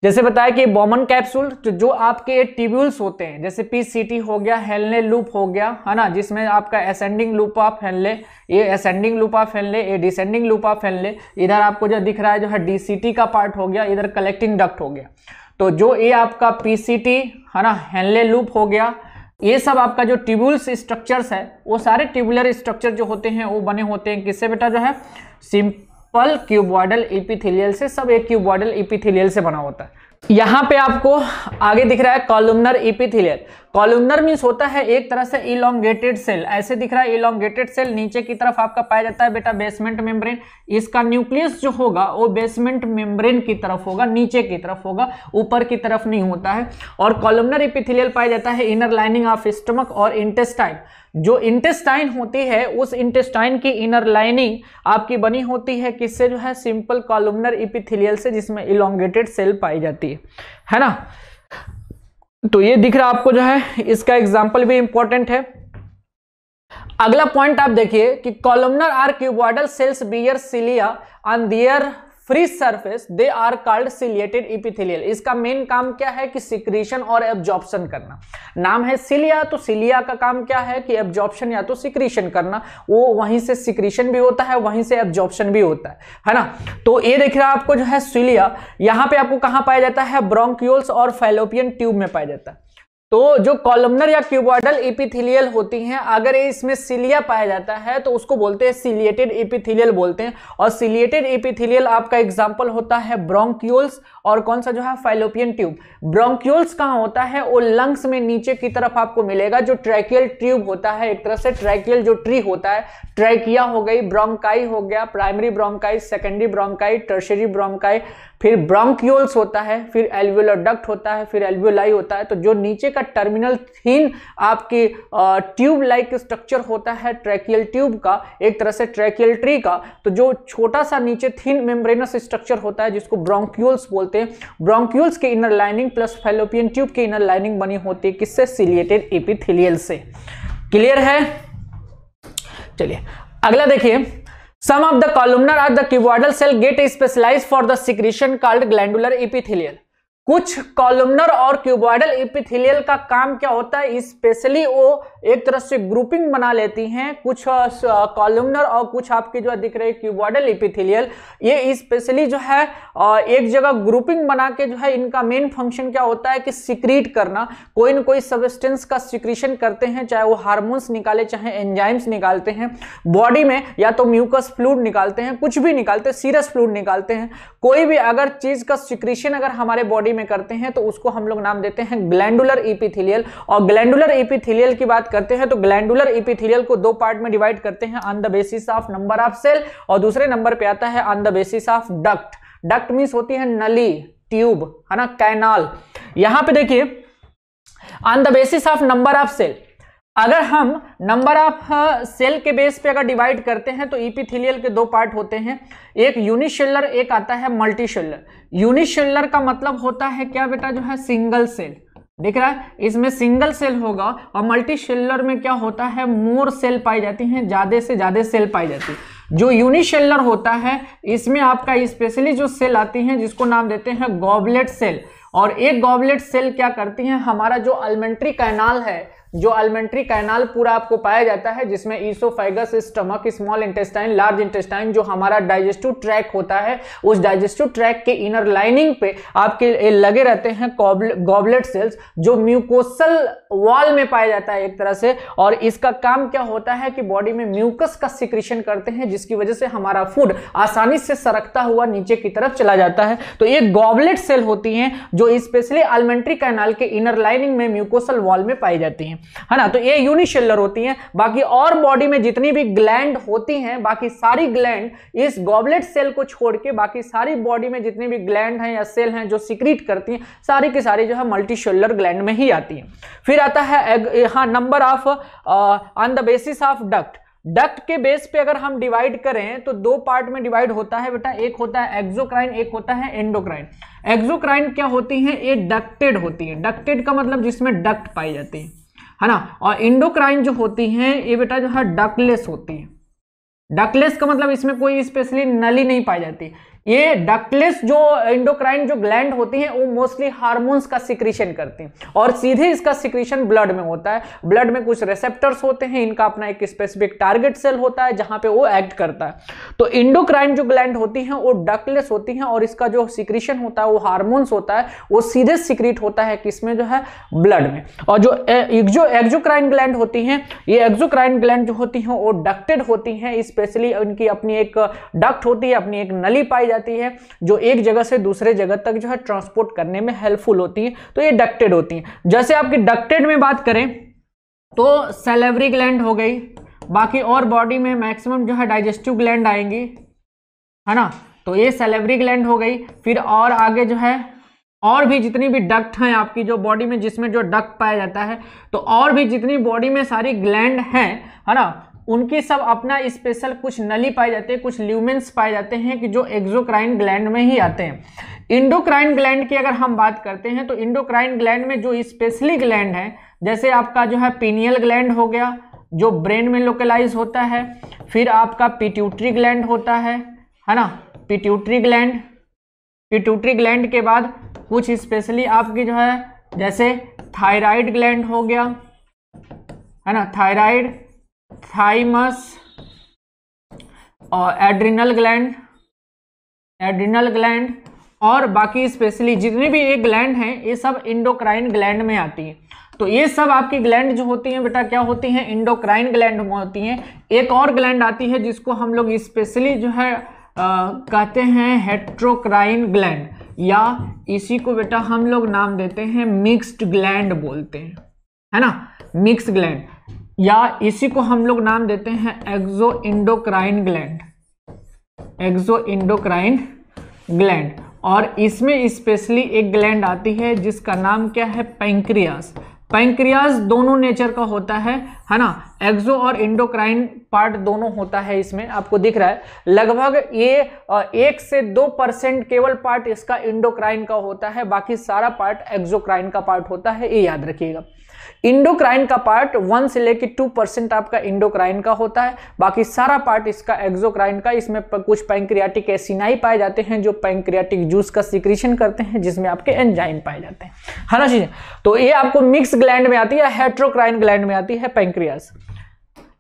जैसे बताया कि बॉमन कैप्सूल तो जो आपके ट्यूब्यूल्स होते हैं जैसे पीसीटी हो गया हेलने लूप हो गया है ना जिसमें आपका असेंडिंग लूप ऑफ हेलने ये असेंडिंग लूप ऑफ हेलने ये डिसेंडिंग लूप ऑफ हेलने इधर आपको जो दिख रहा है जो है डीसीटी का पार्ट हो गया इधर कलेक्टिंग डक्ट हो गया तो जो ये आपका पीसीटी है ना हेनले लूप हो गया ये सब आपका जो ट्यूबुल्स स्ट्रक्चर्स है वो सारे ट्यूबुलर स्ट्रक्चर जो होते हैं वो बने होते हैं किससे बेटा जो है सिंपल क्यूबॉइडल इपीथिलियल से सब एक क्यूबॉइडल इपीथिलियल से बना होता है यहाँ पे आपको आगे दिख रहा है कॉलुमनर इपीथिलियल कॉलुमनर मीन्स होता है एक तरह से इलोंगेटेड सेल ऐसे दिख रहा है इलोंगेटेड सेल नीचे की तरफ आपका पाया जाता है बेटा बेसमेंट मेम्ब्रेन इसका न्यूक्लियस जो होगा वो बेसमेंट मेम्ब्रेन की तरफ होगा नीचे की तरफ होगा ऊपर की तरफ नहीं होता है और कॉलुमनर इपिथिलियल पाया जाता है इनर लाइनिंग ऑफ स्टमक और इंटेस्टाइन जो इंटेस्टाइन होती है उस इंटेस्टाइन की इनर लाइनिंग आपकी बनी होती है किससे जो है सिंपल कॉलुमनर इपिथिलियल से जिसमें इलोंगेटेड सेल पाई जाती है है ना तो ये दिख रहा आपको जो है इसका एग्जाम्पल भी इंपॉर्टेंट है अगला पॉइंट आप देखिए कि columnar or cuboidal cells bear cilia on their free surface they are called ciliated epithelial इसका मेन काम क्या है कि सिक्रीशन और एब्जॉर्प्शन करना नाम है सिलिया तो सिलिया का काम क्या है कि एब्जॉर्प्शन या तो सिक्रीशन करना वो वहीं से सिक्रीशन भी होता है वहीं से एब्जॉर्प्शन भी होता है है ना तो ये देख रहा है आपको जो है सिलिया यहां पे आपको कहाँ पाया जाता है ब्रोंकियोल्स और फेलोपियन ट्यूब में पाया जाता है तो जो कॉलमनर या क्यूबॉडल इपिथिलियल होती हैं अगर इसमें सिलिया पाया जाता है तो उसको बोलते हैं सिलिएटेड इपिथिलियल बोलते हैं और सिलिएटेड इपिथिलियल आपका एग्जाम्पल होता है ब्रोंक्यूल्स और कौन सा जो है फाइलोपियन ट्यूब ब्रोंक्यूल्स कहाँ होता है वो लंग्स में नीचे की तरफ आपको मिलेगा जो ट्रैकियल ट्यूब होता है एक तरह से ट्रैकियल जो ट्री होता है ट्रैकिया हो गई ब्रोंकाई हो गया primary bronchi secondary bronchi tertiary bronchi फिर ब्रोंक्यूल्स होता है फिर एल्वियोलर डक्ट होता है फिर एल्वियोलाई होता है तो जो नीचे का टर्मिनल थीन आपके ट्यूब लाइक स्ट्रक्चर होता है ट्रैकियल ट्यूब का एक तरह से ट्रैकियल ट्री का तो जो छोटा सा नीचे थीन मेम्ब्रेनस स्ट्रक्चर होता है जिसको ब्रॉन्क्यूल्स बोलते हैं ब्रॉन्क्यूल्स के inner lining plus fallopian tube की इनर लाइनिंग बनी होती है किससे सिलिएटेड एपिथिलियल से क्लियर है चलिए अगला देखिए Some of the columnar or the cuboidal cell get specialized for the secretion called glandular epithelial. कुछ कॉलमनर और क्यूबॉइडल इपिथिलियल का काम क्या होता है स्पेशली वो एक तरह से ग्रुपिंग बना लेती हैं कुछ कॉलमनर और कुछ आपके जो दिख रहे क्यूबॉइडल इपिथिलियल ये स्पेशली जो है एक जगह ग्रुपिंग बना के जो है इनका मेन फंक्शन क्या होता है कि सिक्रीट करना कोई ना कोई सबस्टेंस का सिक्रीशन करते हैं चाहे वो हारमोन्स निकाले चाहे एंजाइम्स निकालते हैं बॉडी में या तो म्यूकस फ्लूड निकालते हैं कुछ भी निकालते हैं सीरस फ्लूड निकालते हैं कोई भी अगर चीज का सिक्रीशन अगर हमारे बॉडी बॉडी में करते हैं तो उसको हम लोग नाम देते हैं ग्लैंडुलर इपिथिलियल और ग्लैंडुलर इपिथिलियल की बात करते हैं तो ग्लैंडुलर इपिथिलियल को दो पार्ट में डिवाइड करते हैं on the basis of number of cell और दूसरे नंबर पे आता है on the basis of duct duct means होती है नली ट्यूब है ना कैनाल यहां पर देखिए on the basis of number of cell अगर हम नंबर ऑफ सेल के बेस पे अगर डिवाइड करते हैं तो इपिथेलियल के दो पार्ट होते हैं एक यूनिशेलर एक आता है मल्टीशेलर यूनिशेलर का मतलब होता है क्या बेटा जो है सिंगल सेल देख रहा है इसमें सिंगल सेल होगा और मल्टीशेलर में क्या होता है मोर सेल पाई जाती हैं ज़्यादा से ज़्यादा सेल पाई जाती है जो यूनिशेलर होता है इसमें आपका स्पेशली जो सेल आती हैं जिसको नाम देते हैं गॉबलेट सेल और एक गॉबलेट सेल क्या करती हैं हमारा जो अल्मेंट्री कैनाल है जो अल्मेंट्री कैनाल पूरा आपको पाया जाता है जिसमें oesophagus stomach small intestine large intestine जो हमारा डाइजेस्टिव ट्रैक होता है उस डाइजेस्टिव ट्रैक के इनर लाइनिंग पे आपके लगे रहते हैं गॉबलेट सेल्स जो म्यूकोसल वॉल में पाया जाता है एक तरह से और इसका काम क्या होता है कि बॉडी में म्यूकस का सिक्रेशन करते हैं जिसकी वजह से हमारा फूड आसानी से सरकता हुआ नीचे की तरफ चला जाता है तो ये गॉबलेट सेल होती हैं जो स्पेशली अल्मेंट्री कैनाल के इनर लाइनिंग में म्यूकोसल वॉल में पाई जाती हैं है ना तो ये यूनिशेलर होती हैं बाकी और बॉडी में जितनी भी ग्लैंड होती हैं बाकी सारी ग्लैंड इस गॉबलेट सेल को छोड़ के बाकी सारी बॉडी में जितनी भी ग्लैंड हैं या सेल हैं जो सिक्रीट करती हैं सारी की सारी जो है मल्टीशेलर ग्लैंड में ही आती हैं फिर आता है यहाँ number of on the basis of duct duct के बेस पे अगर हम डिवाइड करें तो दो पार्ट में डिवाइड होता है बेटा एक होता है एक्जोक्राइन एक होता है एंडोक्राइन एक्जोक्राइन क्या होती है ये डक्टेड होती है डक्टेड का मतलब जिसमें डक्ट पाई जाती है है ना और इंडोक्राइन जो होती हैं ये बेटा जो है डकलेस होती है डकलेस का मतलब इसमें कोई स्पेशली नली नहीं पाई जाती ये डक्टलेस जो इंडोक्राइन जो ग्लैंड होती हैं वो मोस्टली हार्मोन्स का सिक्रीशन करती हैं और सीधे इसका सिक्रीशन ब्लड में होता है ब्लड में कुछ रिसेप्टर्स होते हैं इनका अपना एक स्पेसिफिक टारगेट सेल होता है जहां पे वो एक्ट करता है तो इंडोक्राइन जो ग्लैंड होती हैं वो डकलेस होती हैं और इसका जो सिक्रीशन होता है वो हार्मोन्स होता है वो सीधे सिक्रीट होता है किसमें जो है ब्लड में और जो जो एक्जोक्राइन ग्लैंड होती हैं ये एक्जोक्राइन ग्लैंड जो होती हैं वो डक्टेड होती हैं स्पेशली उनकी अपनी एक डक्ट होती है अपनी एक नली पाई जाती है जो एक जगह से दूसरे जगह तक जो है ट्रांसपोर्ट करने में हेल्पफुल होती है तो ये डक्टेड होती हैं जैसे आपकी डक्टेड में बात करें तो सेलेवरी ग्लैंड हो गई बाकी और बॉडी में मैक्सिमम जो है डाइजेस्टिव ग्लैंड आएंगी है ना तो ये सेलेवरी ग्लैंड हो गई फिर और आगे जो है और भी जितनी भी डक्ट हैं आपकी जो बॉडी में जिसमें जो डक्ट पाया जाता है तो और भी जितनी बॉडी में सारी ग्लैंड हैं है ना उनकी सब अपना स्पेशल कुछ नली पाए जाते हैं कुछ ल्यूमेंस पाए जाते हैं कि जो एक्जोक्राइन ग्लैंड में ही आते हैं इंडोक्राइन ग्लैंड की अगर हम बात करते हैं तो इंडोक्राइन ग्लैंड में जो स्पेशली ग्लैंड है जैसे आपका जो है पीनियल ग्लैंड हो गया जो ब्रेन में लोकलाइज होता है फिर आपका पिट्यूटरी ग्लैंड होता है है ना पिट्यूटरी ग्लैंड पिट्यूटरी ग्लैंड के बाद कुछ स्पेशली आपकी जो है जैसे थायराइड ग्लैंड हो गया है ना थायराइड थाइमस और एड्रिनल ग्लैंड एड्रिनल ग्लैंड और बाकी स्पेशली जितने भी ये ग्लैंड हैं ये सब इंडोक्राइन ग्लैंड में आती हैं तो ये सब आपकी ग्लैंड जो होती हैं बेटा क्या होती हैं इंडोक्राइन ग्लैंड में होती हैं एक और ग्लैंड आती है जिसको हम लोग स्पेशली जो है आ, कहते हैं हेट्रोक्राइन ग्लैंड या इसी को बेटा हम लोग नाम देते हैं मिक्स्ड ग्लैंड बोलते हैं है ना मिक्स ग्लैंड या इसी को हम लोग नाम देते हैं exo endocrine gland exo endocrine gland और इसमें स्पेशली एक ग्लैंड आती है जिसका नाम क्या है पेंक्रियास पैंक्रियाज दोनों नेचर का होता है है ना एक्जो और इंडोक्राइन पार्ट दोनों होता है इसमें आपको दिख रहा है लगभग ये एक से दो परसेंट केवल पार्ट इसका इंडोक्राइन का होता है बाकी सारा पार्ट एक्जोक्राइन का पार्ट होता है ये याद रखिएगा इंडोक्राइन का पार्ट वन से लेकर टू परसेंट आपका इंडोक्राइन का होता है बाकी सारा पार्ट इसका एक्जोक्राइन का इसमें कुछ पैंक्रियाटिक एसिनाई पाए जाते हैं जो पैंक्रियाटिक जूस का सिक्रीशन करते हैं जिसमें आपके एंजाइम पाए जाते हैं है ना चीजें तो ये आपको मिक्स ग्लैंड में आती है हेट्रोक्राइन ग्लैंड में आती है पैंक्रियास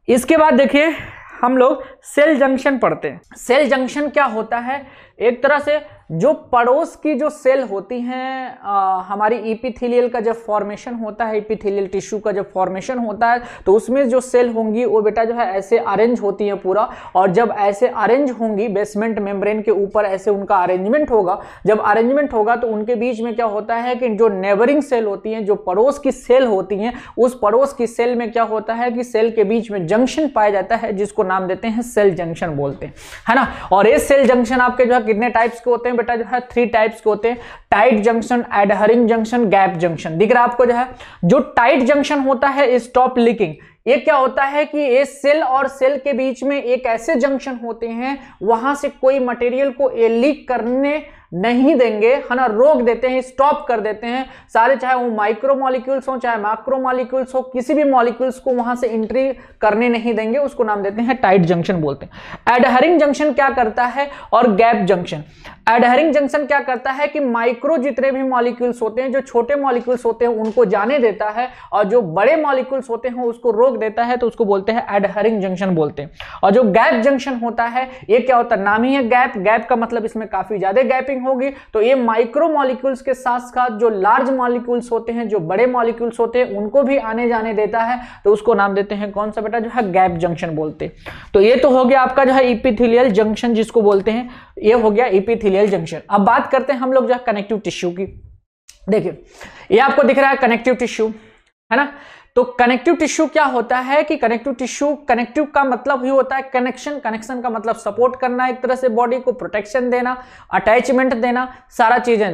इसके बाद देखिए हम लोग सेल जंक्शन पढ़ते हैं सेल जंक्शन क्या होता है एक तरह से जो पड़ोस की जो सेल होती हैं हमारी इपिथेलियल का जब फॉर्मेशन होता है इपिथेलियल टिश्यू का जब फॉर्मेशन होता है तो उसमें जो सेल होंगी वो बेटा जो है ऐसे अरेंज होती हैं पूरा और जब ऐसे अरेंज होंगी बेसमेंट मेम्ब्रेन के ऊपर ऐसे उनका अरेंजमेंट होगा जब अरेंजमेंट होगा तो उनके बीच में क्या होता है कि जो नेबरिंग सेल होती हैं जो पड़ोस की सेल होती हैं उस पड़ोस की सेल में क्या होता है कि सेल के बीच में जंक्शन पाया जाता है जिसको नाम देते हैं सेल जंक्शन बोलते हैं है ना और ये सेल जंक्शन आपके जो है कितने टाइप्स के होते हैं बेटा जो है थ्री टाइप्स के होते हैं tight junction adhering junction gap junction दिख रहा है आपको जो है जो टाइट जंक्शन होता है स्टॉप लीकिंग ये क्या होता है कि ये सेल और सेल के बीच में एक ऐसे जंक्शन होते हैं वहां से कोई मटेरियल को ये लीक करने नहीं देंगे है ना रोक देते हैं स्टॉप कर देते हैं सारे चाहे वो माइक्रो मॉलिक्यूल्स हो चाहे माइक्रो मॉलिक्यूल्स हो किसी भी मॉलिक्यूल्स को वहां से एंट्री करने नहीं देंगे उसको नाम देते हैं टाइट जंक्शन बोलते हैं एडहरिंग जंक्शन क्या करता है और गैप जंक्शन एडहरिंग जंक्शन क्या करता है कि माइक्रो जितने भी मॉलिक्यूल्स होते हैं जो छोटे मॉलिक्यूल्स होते हैं उनको जाने देता है और जो बड़े मॉलिक्यूल्स होते हैं उसको रोक देता है तो उसको बोलते हैं एडहरिंग जंक्शन बोलते हैं और जो गैप जंक्शन होता है ये क्या होता है नाम ही है गैप गैप का मतलब इसमें काफी ज्यादा गैपिंग रिएक्टिंग होगी तो ये माइक्रो मॉलिक्यूल्स के साथ साथ जो लार्ज मॉलिक्यूल्स होते हैं जो बड़े मॉलिक्यूल्स होते हैं उनको भी आने जाने देता है तो उसको नाम देते हैं कौन सा बेटा जो है गैप जंक्शन बोलते तो ये तो हो गया आपका जो है इपिथिलियल जंक्शन जिसको बोलते हैं ये हो गया इपिथिलियल जंक्शन अब बात करते हैं हम लोग जो है कनेक्टिव टिश्यू की देखिए ये आपको दिख रहा है कनेक्टिव टिश्यू है ना तो कनेक्टिव टिश्यू क्या होता है कि कनेक्टिव टिश्यू कनेक्टिव का मतलब ही होता है कनेक्शन कनेक्शन का मतलब सपोर्ट करना एक तरह से बॉडी को प्रोटेक्शन देना अटैचमेंट देना सारा चीजें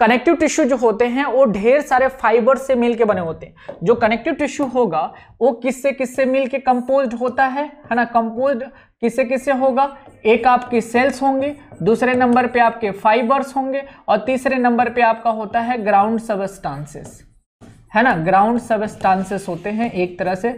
कनेक्टिव टिश्यू जो होते हैं वो ढेर सारे फाइबर से मिल के बने होते हैं जो कनेक्टिव टिश्यू होगा वो किससे किससे मिल के कंपोज होता है है ना कंपोज किससे किससे होगा एक आपकी सेल्स होंगी दूसरे नंबर पे आपके फाइबर्स होंगे और तीसरे नंबर पे आपका होता है ग्राउंड सबस्टांसेस है ना ग्राउंड सबस्टांसेस होते हैं एक तरह से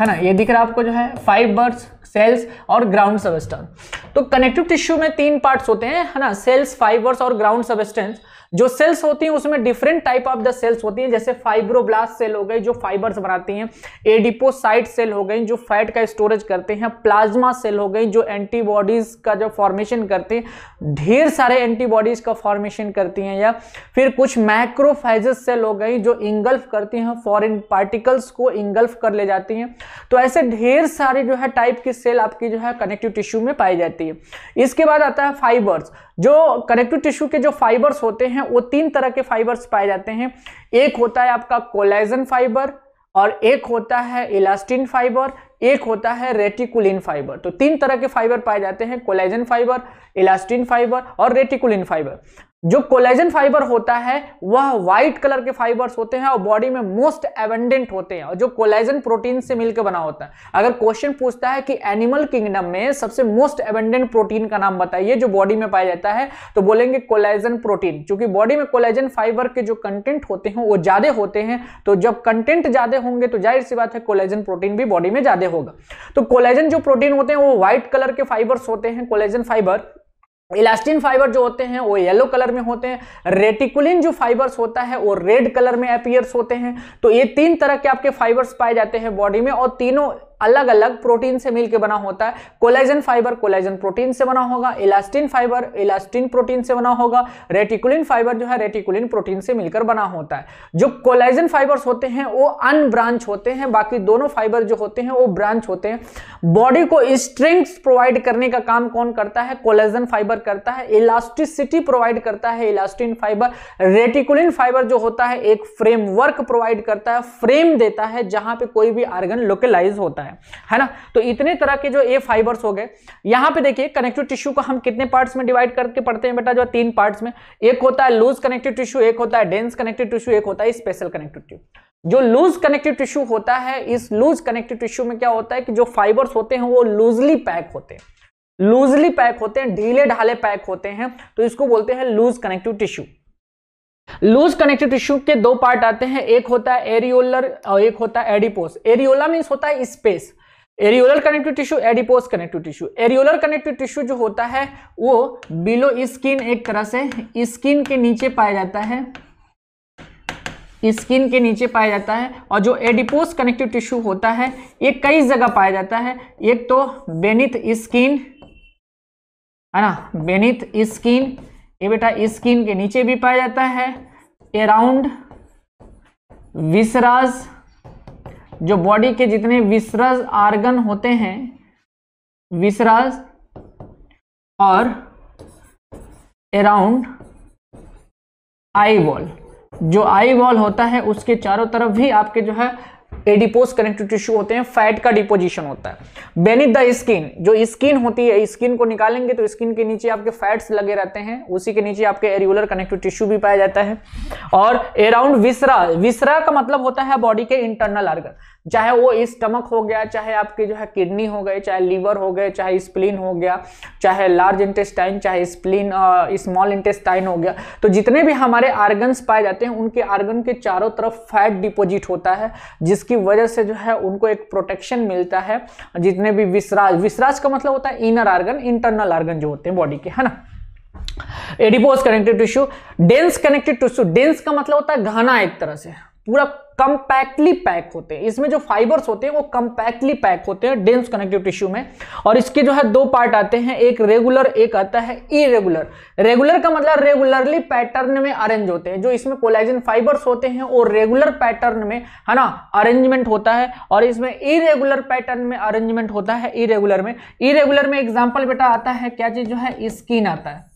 है ना ये दिख रहा है आपको जो है फाइबर्स सेल्स और ग्राउंड सबस्टेंस तो कनेक्टिव टिश्यू में तीन पार्ट्स होते हैं है ना सेल्स फाइबर्स और ग्राउंड सबस्टेंस जो सेल्स होती हैं उसमें different type of the cells होती हैं जैसे फाइब्रोब्लास्ट सेल हो गई जो फाइबर्स बनाती हैं एडिपोसाइट सेल हो गई जो फैट का स्टोरेज करते हैं प्लाज्मा सेल हो गई जो एंटीबॉडीज का जो फॉर्मेशन करते हैं ढेर सारे एंटीबॉडीज का फॉर्मेशन करती हैं या फिर कुछ मैक्रोफाइजस सेल हो गई जो इंगल्फ करती हैं फॉरिन पार्टिकल्स को इंगल्फ कर ले जाती हैं तो ऐसे ढेर सारे जो है टाइप की सेल आपकी जो है कनेक्टिव टिश्यू में पाई जाती है इसके बाद आता है फाइबर्स जो कनेक्टिव टिश्यू के जो फाइबर्स होते हैं वो तीन तरह के फाइबर्स पाए जाते हैं एक होता है आपका कोलाइजन फाइबर और एक होता है इलास्टिन फाइबर एक होता है रेटिकुलिन फाइबर तो तीन तरह के फाइबर पाए जाते हैं कोलाइजन फाइबर इलास्टिन फाइबर और रेटिकुलिन फाइबर जो कोलेजन फाइबर होता है वह व्हाइट कलर के फाइबर्स होते हैं और बॉडी में मोस्ट एवेंडेंट होते हैं और जो कोलेजन प्रोटीन से मिलकर बना होता है अगर क्वेश्चन पूछता है कि एनिमल किंगडम में सबसे मोस्ट एवेंडेंट प्रोटीन का नाम बताइए जो बॉडी में पाया जाता है तो बोलेंगे कोलेजन प्रोटीन क्योंकि बॉडी में कोलेजन फाइबर के जो कंटेंट होते हैं वो ज्यादा होते हैं तो जब कंटेंट ज्यादा होंगे तो जाहिर सी बात है कोलेजन प्रोटीन भी बॉडी में ज्यादा होगा तो कोलेजन जो प्रोटीन होते हैं वो व्हाइट कलर के फाइबर्स होते हैं कोलेजन फाइबर इलास्टिन फाइबर जो होते हैं वो येलो कलर में होते हैं रेटिकुलिन जो फाइबर्स होता है वो रेड कलर में अपियर्स होते हैं तो ये तीन तरह के आपके फाइबर्स पाए जाते हैं बॉडी में और तीनों अलग अलग प्रोटीन से मिलकर बना होता है कोलेजन फाइबर कोलेजन प्रोटीन से बना होगा इलास्टिन फाइबर इलास्टिन प्रोटीन से बना होगा रेटिकुलिन फाइबर जो है रेटिकुलिन प्रोटीन से मिलकर बना होता है जो कोलेजन फाइबर्स होते हैं वो अनब्रांच होते हैं बाकी दोनों फाइबर जो होते हैं वो ब्रांच होते हैं बॉडी को स्ट्रेंथ प्रोवाइड करने का काम कौन करता है कोलेजन फाइबर करता है इलास्टिसिटी प्रोवाइड करता है इलास्टिन फाइबर रेटिकुलिन फाइबर जो होता है एक फ्रेमवर्क प्रोवाइड करता है फ्रेम देता है जहां पे कोई भी आर्गन लोकलाइज होता है है है ना तो इतने तरह के जो ए फाइबर्स हो गए यहां पे देखिए कनेक्टिव टिश्यू को हम कितने पार्ट्स में डिवाइड करके पढ़ते हैं बेटा जो तीन पार्ट्स में एक होता है लूज कनेक्टिव टिश्यू एक होता है डेंस कनेक्टिव टिश्यू एक होता है स्पेशल कनेक्टिव टिश्यू जो लूज कनेक्टिव टिश्यू होता है इस लूज कनेक्टिव टिश्यू में क्या होता है कि जो फाइबर्स होते हैं वो लूजली पैक होते हैं लूजली पैक होते हैं ढीले ढाले पैक होते हैं तो इसको बोलते हैं loose connective tissue loose connective tissue के दो पार्ट आते हैं एक होता है एरियोलर और एक होता है एडिपोस एरियोला मीन्स होता है space areolar connective tissue adipose connective tissue areolar connective tissue जो होता है वो बिलो स्किन एक तरह से स्किन के नीचे पाया जाता है स्किन के नीचे पाया जाता है और जो एडिपोस कनेक्टिव टिश्यू होता है ये कई जगह पाया जाता है एक तो बेनिथ स्किन है ना बेनिथ स्किन ये बेटा स्किन के नीचे भी पाया जाता है अराउंड विसराज जो बॉडी के जितने विसराज आर्गन होते हैं विसराज और अराउंड आई वॉल जो आई वॉल होता है उसके चारों तरफ भी आपके जो है एडिपोज कनेक्टिव टिश्यू होते हैं फैट का डिपोजिशन होता है बेनिथ द स्किन जो स्किन होती है स्किन को निकालेंगे तो स्किन के नीचे आपके फैट्स लगे रहते हैं उसी के नीचे आपके एरियुलर कनेक्टिव टिश्यू भी पाया जाता है और अराउंड विसरा विसरा का मतलब होता है बॉडी के इंटरनल आर्गन चाहे वो स्टमक हो गया चाहे आपके जो है किडनी हो गए चाहे लीवर हो गए चाहे स्प्लिन हो गया चाहे लार्ज इंटेस्टाइन चाहे स्प्लिन स्मॉल इंटेस्टाइन हो गया तो जितने भी हमारे आर्गन्स पाए जाते हैं उनके आर्गन के चारों तरफ फैट डिपोजिट होता है जिसकी वजह से जो है उनको एक प्रोटेक्शन मिलता है जितने भी विसराज विसराज का मतलब होता है इनर आर्गन इंटरनल आर्गन जो होते हैं बॉडी के है ना adipose connected tissue dense connected tissue dense का मतलब होता है घना एक तरह से पूरा कंपैक्टली पैक होते हैं इसमें जो फाइबर्स होते हैं वो कंपैक्टली पैक होते हैं डेंस कनेक्टिव टिश्यू में और इसके जो है दो पार्ट आते हैं एक रेगुलर एक आता है इरेगुलर रेगुलर का मतलब रेगुलरली पैटर्न में अरेंज होते हैं जो इसमें कोलाइजन फाइबर्स होते हैं वो रेगुलर पैटर्न में है ना अरेंजमेंट होता है और इसमें इरेगुलर पैटर्न में अरेंजमेंट होता है इरेगुलर में इरेगुलर में एग्जाम्पल बेटा आता है क्या चीज जो है स्किन आता है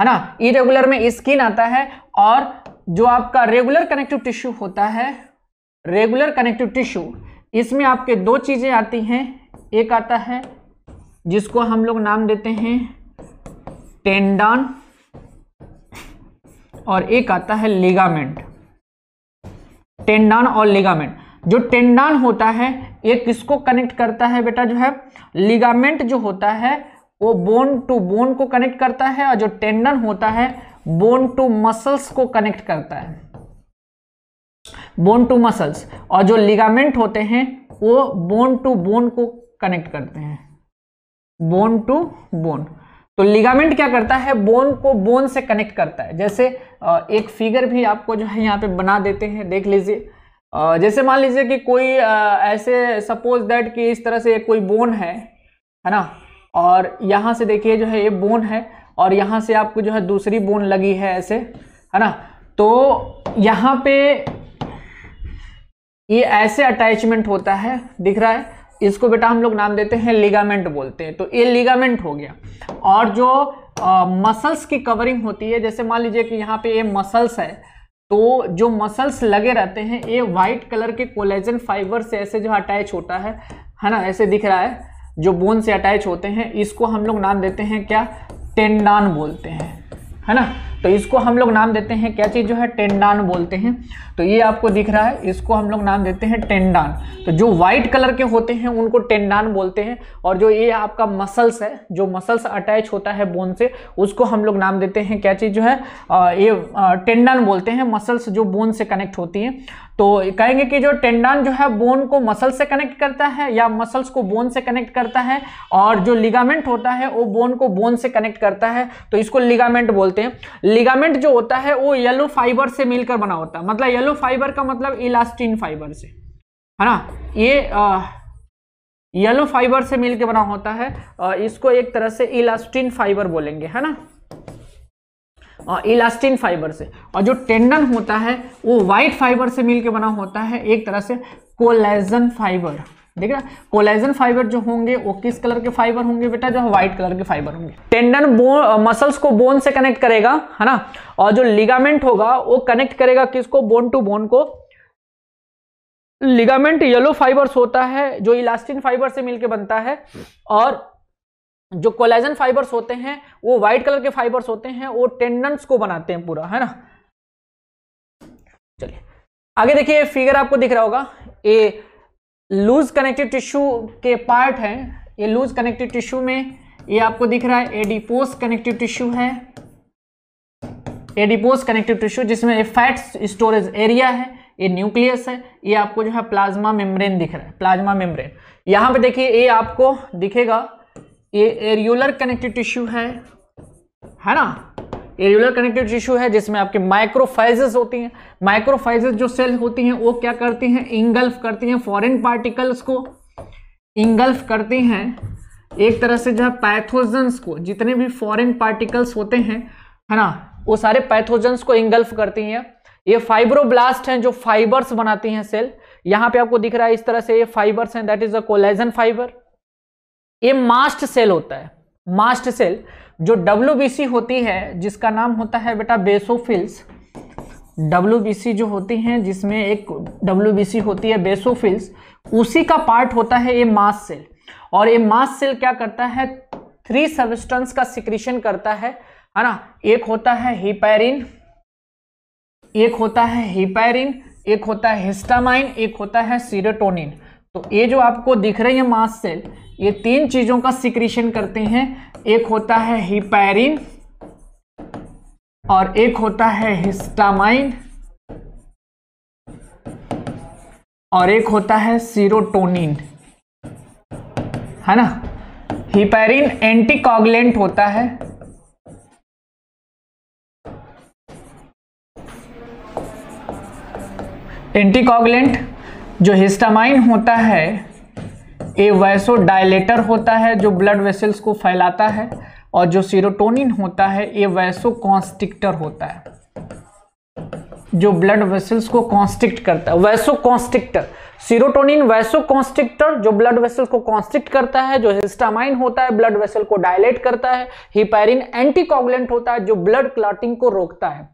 है ना इरेगुलर में स्किन आता है और जो आपका रेगुलर कनेक्टिव टिश्यू होता है रेगुलर कनेक्टिव टिश्यू इसमें आपके दो चीज़ें आती हैं एक आता है जिसको हम लोग नाम देते हैं टेंडन और एक आता है लिगामेंट टेंडन और लिगामेंट जो टेंडन होता है एक किसको कनेक्ट करता है बेटा जो है लिगामेंट जो होता है वो बोन टू बोन को कनेक्ट करता है और जो टेंडन होता है बोन टू मसल्स को कनेक्ट करता है बोन टू मसल्स और जो लिगामेंट होते हैं वो बोन टू बोन को कनेक्ट करते हैं बोन टू बोन तो लिगामेंट क्या करता है बोन को बोन से कनेक्ट करता है जैसे एक फिगर भी आपको जो है यहाँ पे बना देते हैं देख लीजिए जैसे मान लीजिए कि कोई ऐसे सपोज दैट कि इस तरह से कोई बोन है है ना और यहाँ से देखिए जो है ये बोन है और यहाँ से आपको जो है दूसरी बोन लगी है ऐसे है ना तो यहाँ पे ये ऐसे अटैचमेंट होता है दिख रहा है इसको बेटा हम लोग नाम देते हैं लिगामेंट बोलते हैं तो ये लिगामेंट हो गया और जो मसल्स की कवरिंग होती है जैसे मान लीजिए कि यहाँ पे ये मसल्स है तो जो मसल्स लगे रहते हैं ये वाइट कलर के कोलेजन फाइबर से ऐसे जो अटैच होता है है ना ऐसे दिख रहा है जो बोन से अटैच होते हैं इसको हम लोग नाम देते हैं क्या टेंडान बोलते हैं है ना तो इसको हम लोग नाम देते हैं क्या चीज़ जो है टेंडान बोलते हैं तो ये आपको दिख रहा है इसको हम लोग नाम देते हैं टेंडान तो जो वाइट कलर के होते हैं उनको टेंडान बोलते हैं और जो ये आपका मसल्स है जो मसल्स अटैच होता है बोन से उसको हम लोग नाम देते हैं क्या चीज़ जो है ये टेंडान बोलते हैं मसल्स जो बोन से कनेक्ट होती हैं तो कहेंगे कि जो टेंडन जो है बोन को मसल से कनेक्ट करता है या मसल्स को बोन से कनेक्ट करता है और जो लिगामेंट होता है वो बोन को बोन से कनेक्ट करता है तो इसको लिगामेंट बोलते हैं लिगामेंट जो होता है वो येलो फाइबर से मिलकर बना होता है मतलब येलो फाइबर का मतलब इलास्टिन फाइबर से है ना ये आ, येलो फाइबर से मिलकर बना होता है इसको एक तरह से इलास्टिन फाइबर बोलेंगे है ना और इलास्टिन फाइबर से और जो टेंडन होता है वो वाइट फाइबर से मिलके बना होता है एक तरह से कोलेजन फाइबर देख रहा कोलेजन फाइबर जो होंगे वो किस कलर के फाइबर होंगे बेटा जो व्हाइट कलर के फाइबर होंगे टेंडन बोन मसल्स को बोन से कनेक्ट करेगा है ना और जो लिगामेंट होगा वो कनेक्ट करेगा किसको बोन टू बोन को लिगामेंट येलो फाइबर्स होता है जो इलास्टिन फाइबर से मिलकर बनता है और जो कोलेजन फाइबर्स होते हैं वो व्हाइट कलर के फाइबर्स होते हैं वो टेंडन्स को बनाते हैं पूरा है ना चलिए आगे देखिए फिगर आपको दिख रहा होगा ये लूज कनेक्टिव टिश्यू के पार्ट है ये लूज कनेक्टिव टिश्यू में ये आपको दिख रहा है एडिपोस कनेक्टिव टिश्यू है एडिपोस कनेक्टिव टिश्यू जिसमें फैट्स स्टोरेज एरिया है ये न्यूक्लियस है ये आपको जो है प्लाज्मा मेम्ब्रेन दिख रहा है प्लाज्मा मेम्ब्रेन यहां पे देखिए ये आपको दिखेगा ये एरियोलर कनेक्टेड टिश्यू है है ना एरियोलर कनेक्टेड टिश्यू है जिसमें आपके माइक्रोफाइजेस होती हैं माइक्रोफाइजेस जो सेल होती हैं वो क्या करती हैं इंगल्फ करती हैं फॉरेन पार्टिकल्स को इंगल्फ करती हैं एक तरह से जो है पैथोजन्स को जितने भी फॉरेन पार्टिकल्स होते हैं है ना वो सारे पैथोजन्स को इंगल्फ करती हैं ये फाइब्रोब्लास्ट हैं जो फाइबर्स बनाती हैं सेल यहाँ पे आपको दिख रहा है इस तरह से ये फाइबर्स हैं that is a collagen fibre ये मास्ट सेल होता है मास्ट सेल जो डब्ल्यू होती है जिसका नाम होता है बेटा बेसोफिल्स डब्ल्यू जो होती हैं जिसमें एक डब्ल्यू होती है बेसोफिल्स उसी का पार्ट होता है ये मास सेल और ये मास सेल क्या करता है थ्री सबस्टेंस का सिक्रीशन करता है है ना एक होता है हिपैरिन एक होता है हिपैरिन एक होता है हिस्टामाइन एक होता है सीरोटोनिन तो ये जो आपको दिख रही है मास सेल ये तीन चीजों का सिक्रीशन करते हैं एक होता है हिपैरिन और एक होता है हिस्टामाइन और एक होता है सीरोटोनिन है ना हिपैरिन एंटीकॉगलेंट होता है एंटीकॉगलेंट जो हिस्टामाइन होता है ए वैसो डायलेटर होता है जो ब्लड वेसल्स को फैलाता है और जो सीरोटोनिन होता है ए वैसो कॉन्स्टिक्टर होता है जो ब्लड वेसल्स को कॉन्स्टिक्ट करता है vasoconstrictor serotonin vasoconstrictor जो ब्लड वेसल को कॉन्स्टिक्ट करता है जो हिस्टामाइन होता है ब्लड वेसल को डायलेट करता है हिपैरिन एंटीकॉगुलेंट होता है जो ब्लड क्लाटिंग को रोकता है